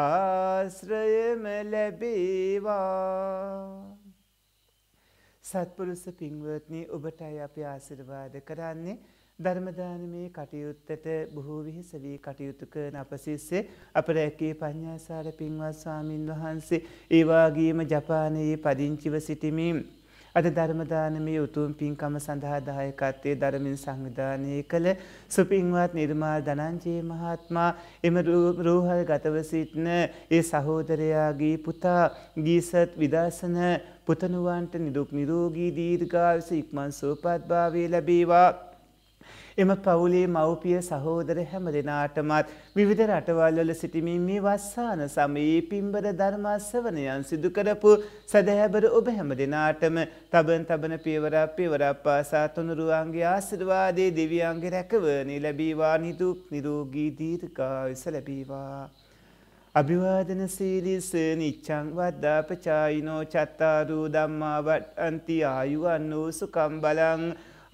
ආශ්‍රයම ලැබේවා සත්පුරුෂ පින්වත්නි ඔබටයි අපි ආශිර්වාද කරන්නේ ධර්මදානමේ කටයුත්තට බොහෝ විහිස වී කටයුතු කරන අප සිස්සේ අප රැකේ පඤ්ඤාසාර පින්වත් ස්වාමින් වහන්සේ ඒ වගේම ජපානයේ පදිංචිව සිටීමේ අද ධර්මදානමේ උතුම් පින්කම සඳහා දායකත්වයේ ධර්මින් සංවිධානය කළ සුපින්වත් නිර්මාල් ධනංජී මහත්මයා එම රෝහල් ගතව සිටින ඒ සහෝදරයාගේ පුතා ගීසත් විදර්ශන පුතණුවන්ට නිදුක් නිරෝගී දීර්ඝායුෂ ඉක්මන් සුවපත් භාවය ලැබේවා එම පවුලේ මව්පිය සහෝදර හැම දෙනාටමත් විවිධ රටවල්වල සිටිමින් මේ වස්සාන සමයේ පින්බර ධර්මාස්සවනයන් සිදුකරපු සැදැහැබර ඔබ හැම දෙනාටම තබන් තබන පියවරක් පියවරක් පාසා තුනුරුවන්ගේ ආශිර්වාදයේ දෙවියන්ගේ රැකවරණේ ලැබීවා නිදුක් නිරෝගී දීර්ඝායුෂ ලැබීවා අභිවාදන සීලිස නිච්චං වද්දාපචායිනෝ චත්තාරූ ධම්මා වට්ටන්ති ආයුවන් වූ සුකම් බලං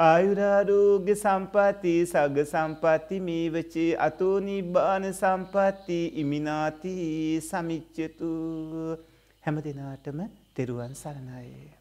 ආයුරාරෝග්‍ය සම්පති සග සම්පති මේවචි අතෝ නිබ්බාන සම්පති ඉමිනාති සමිච්චතු හැම දෙනාටම තෙරුවන් සරණයි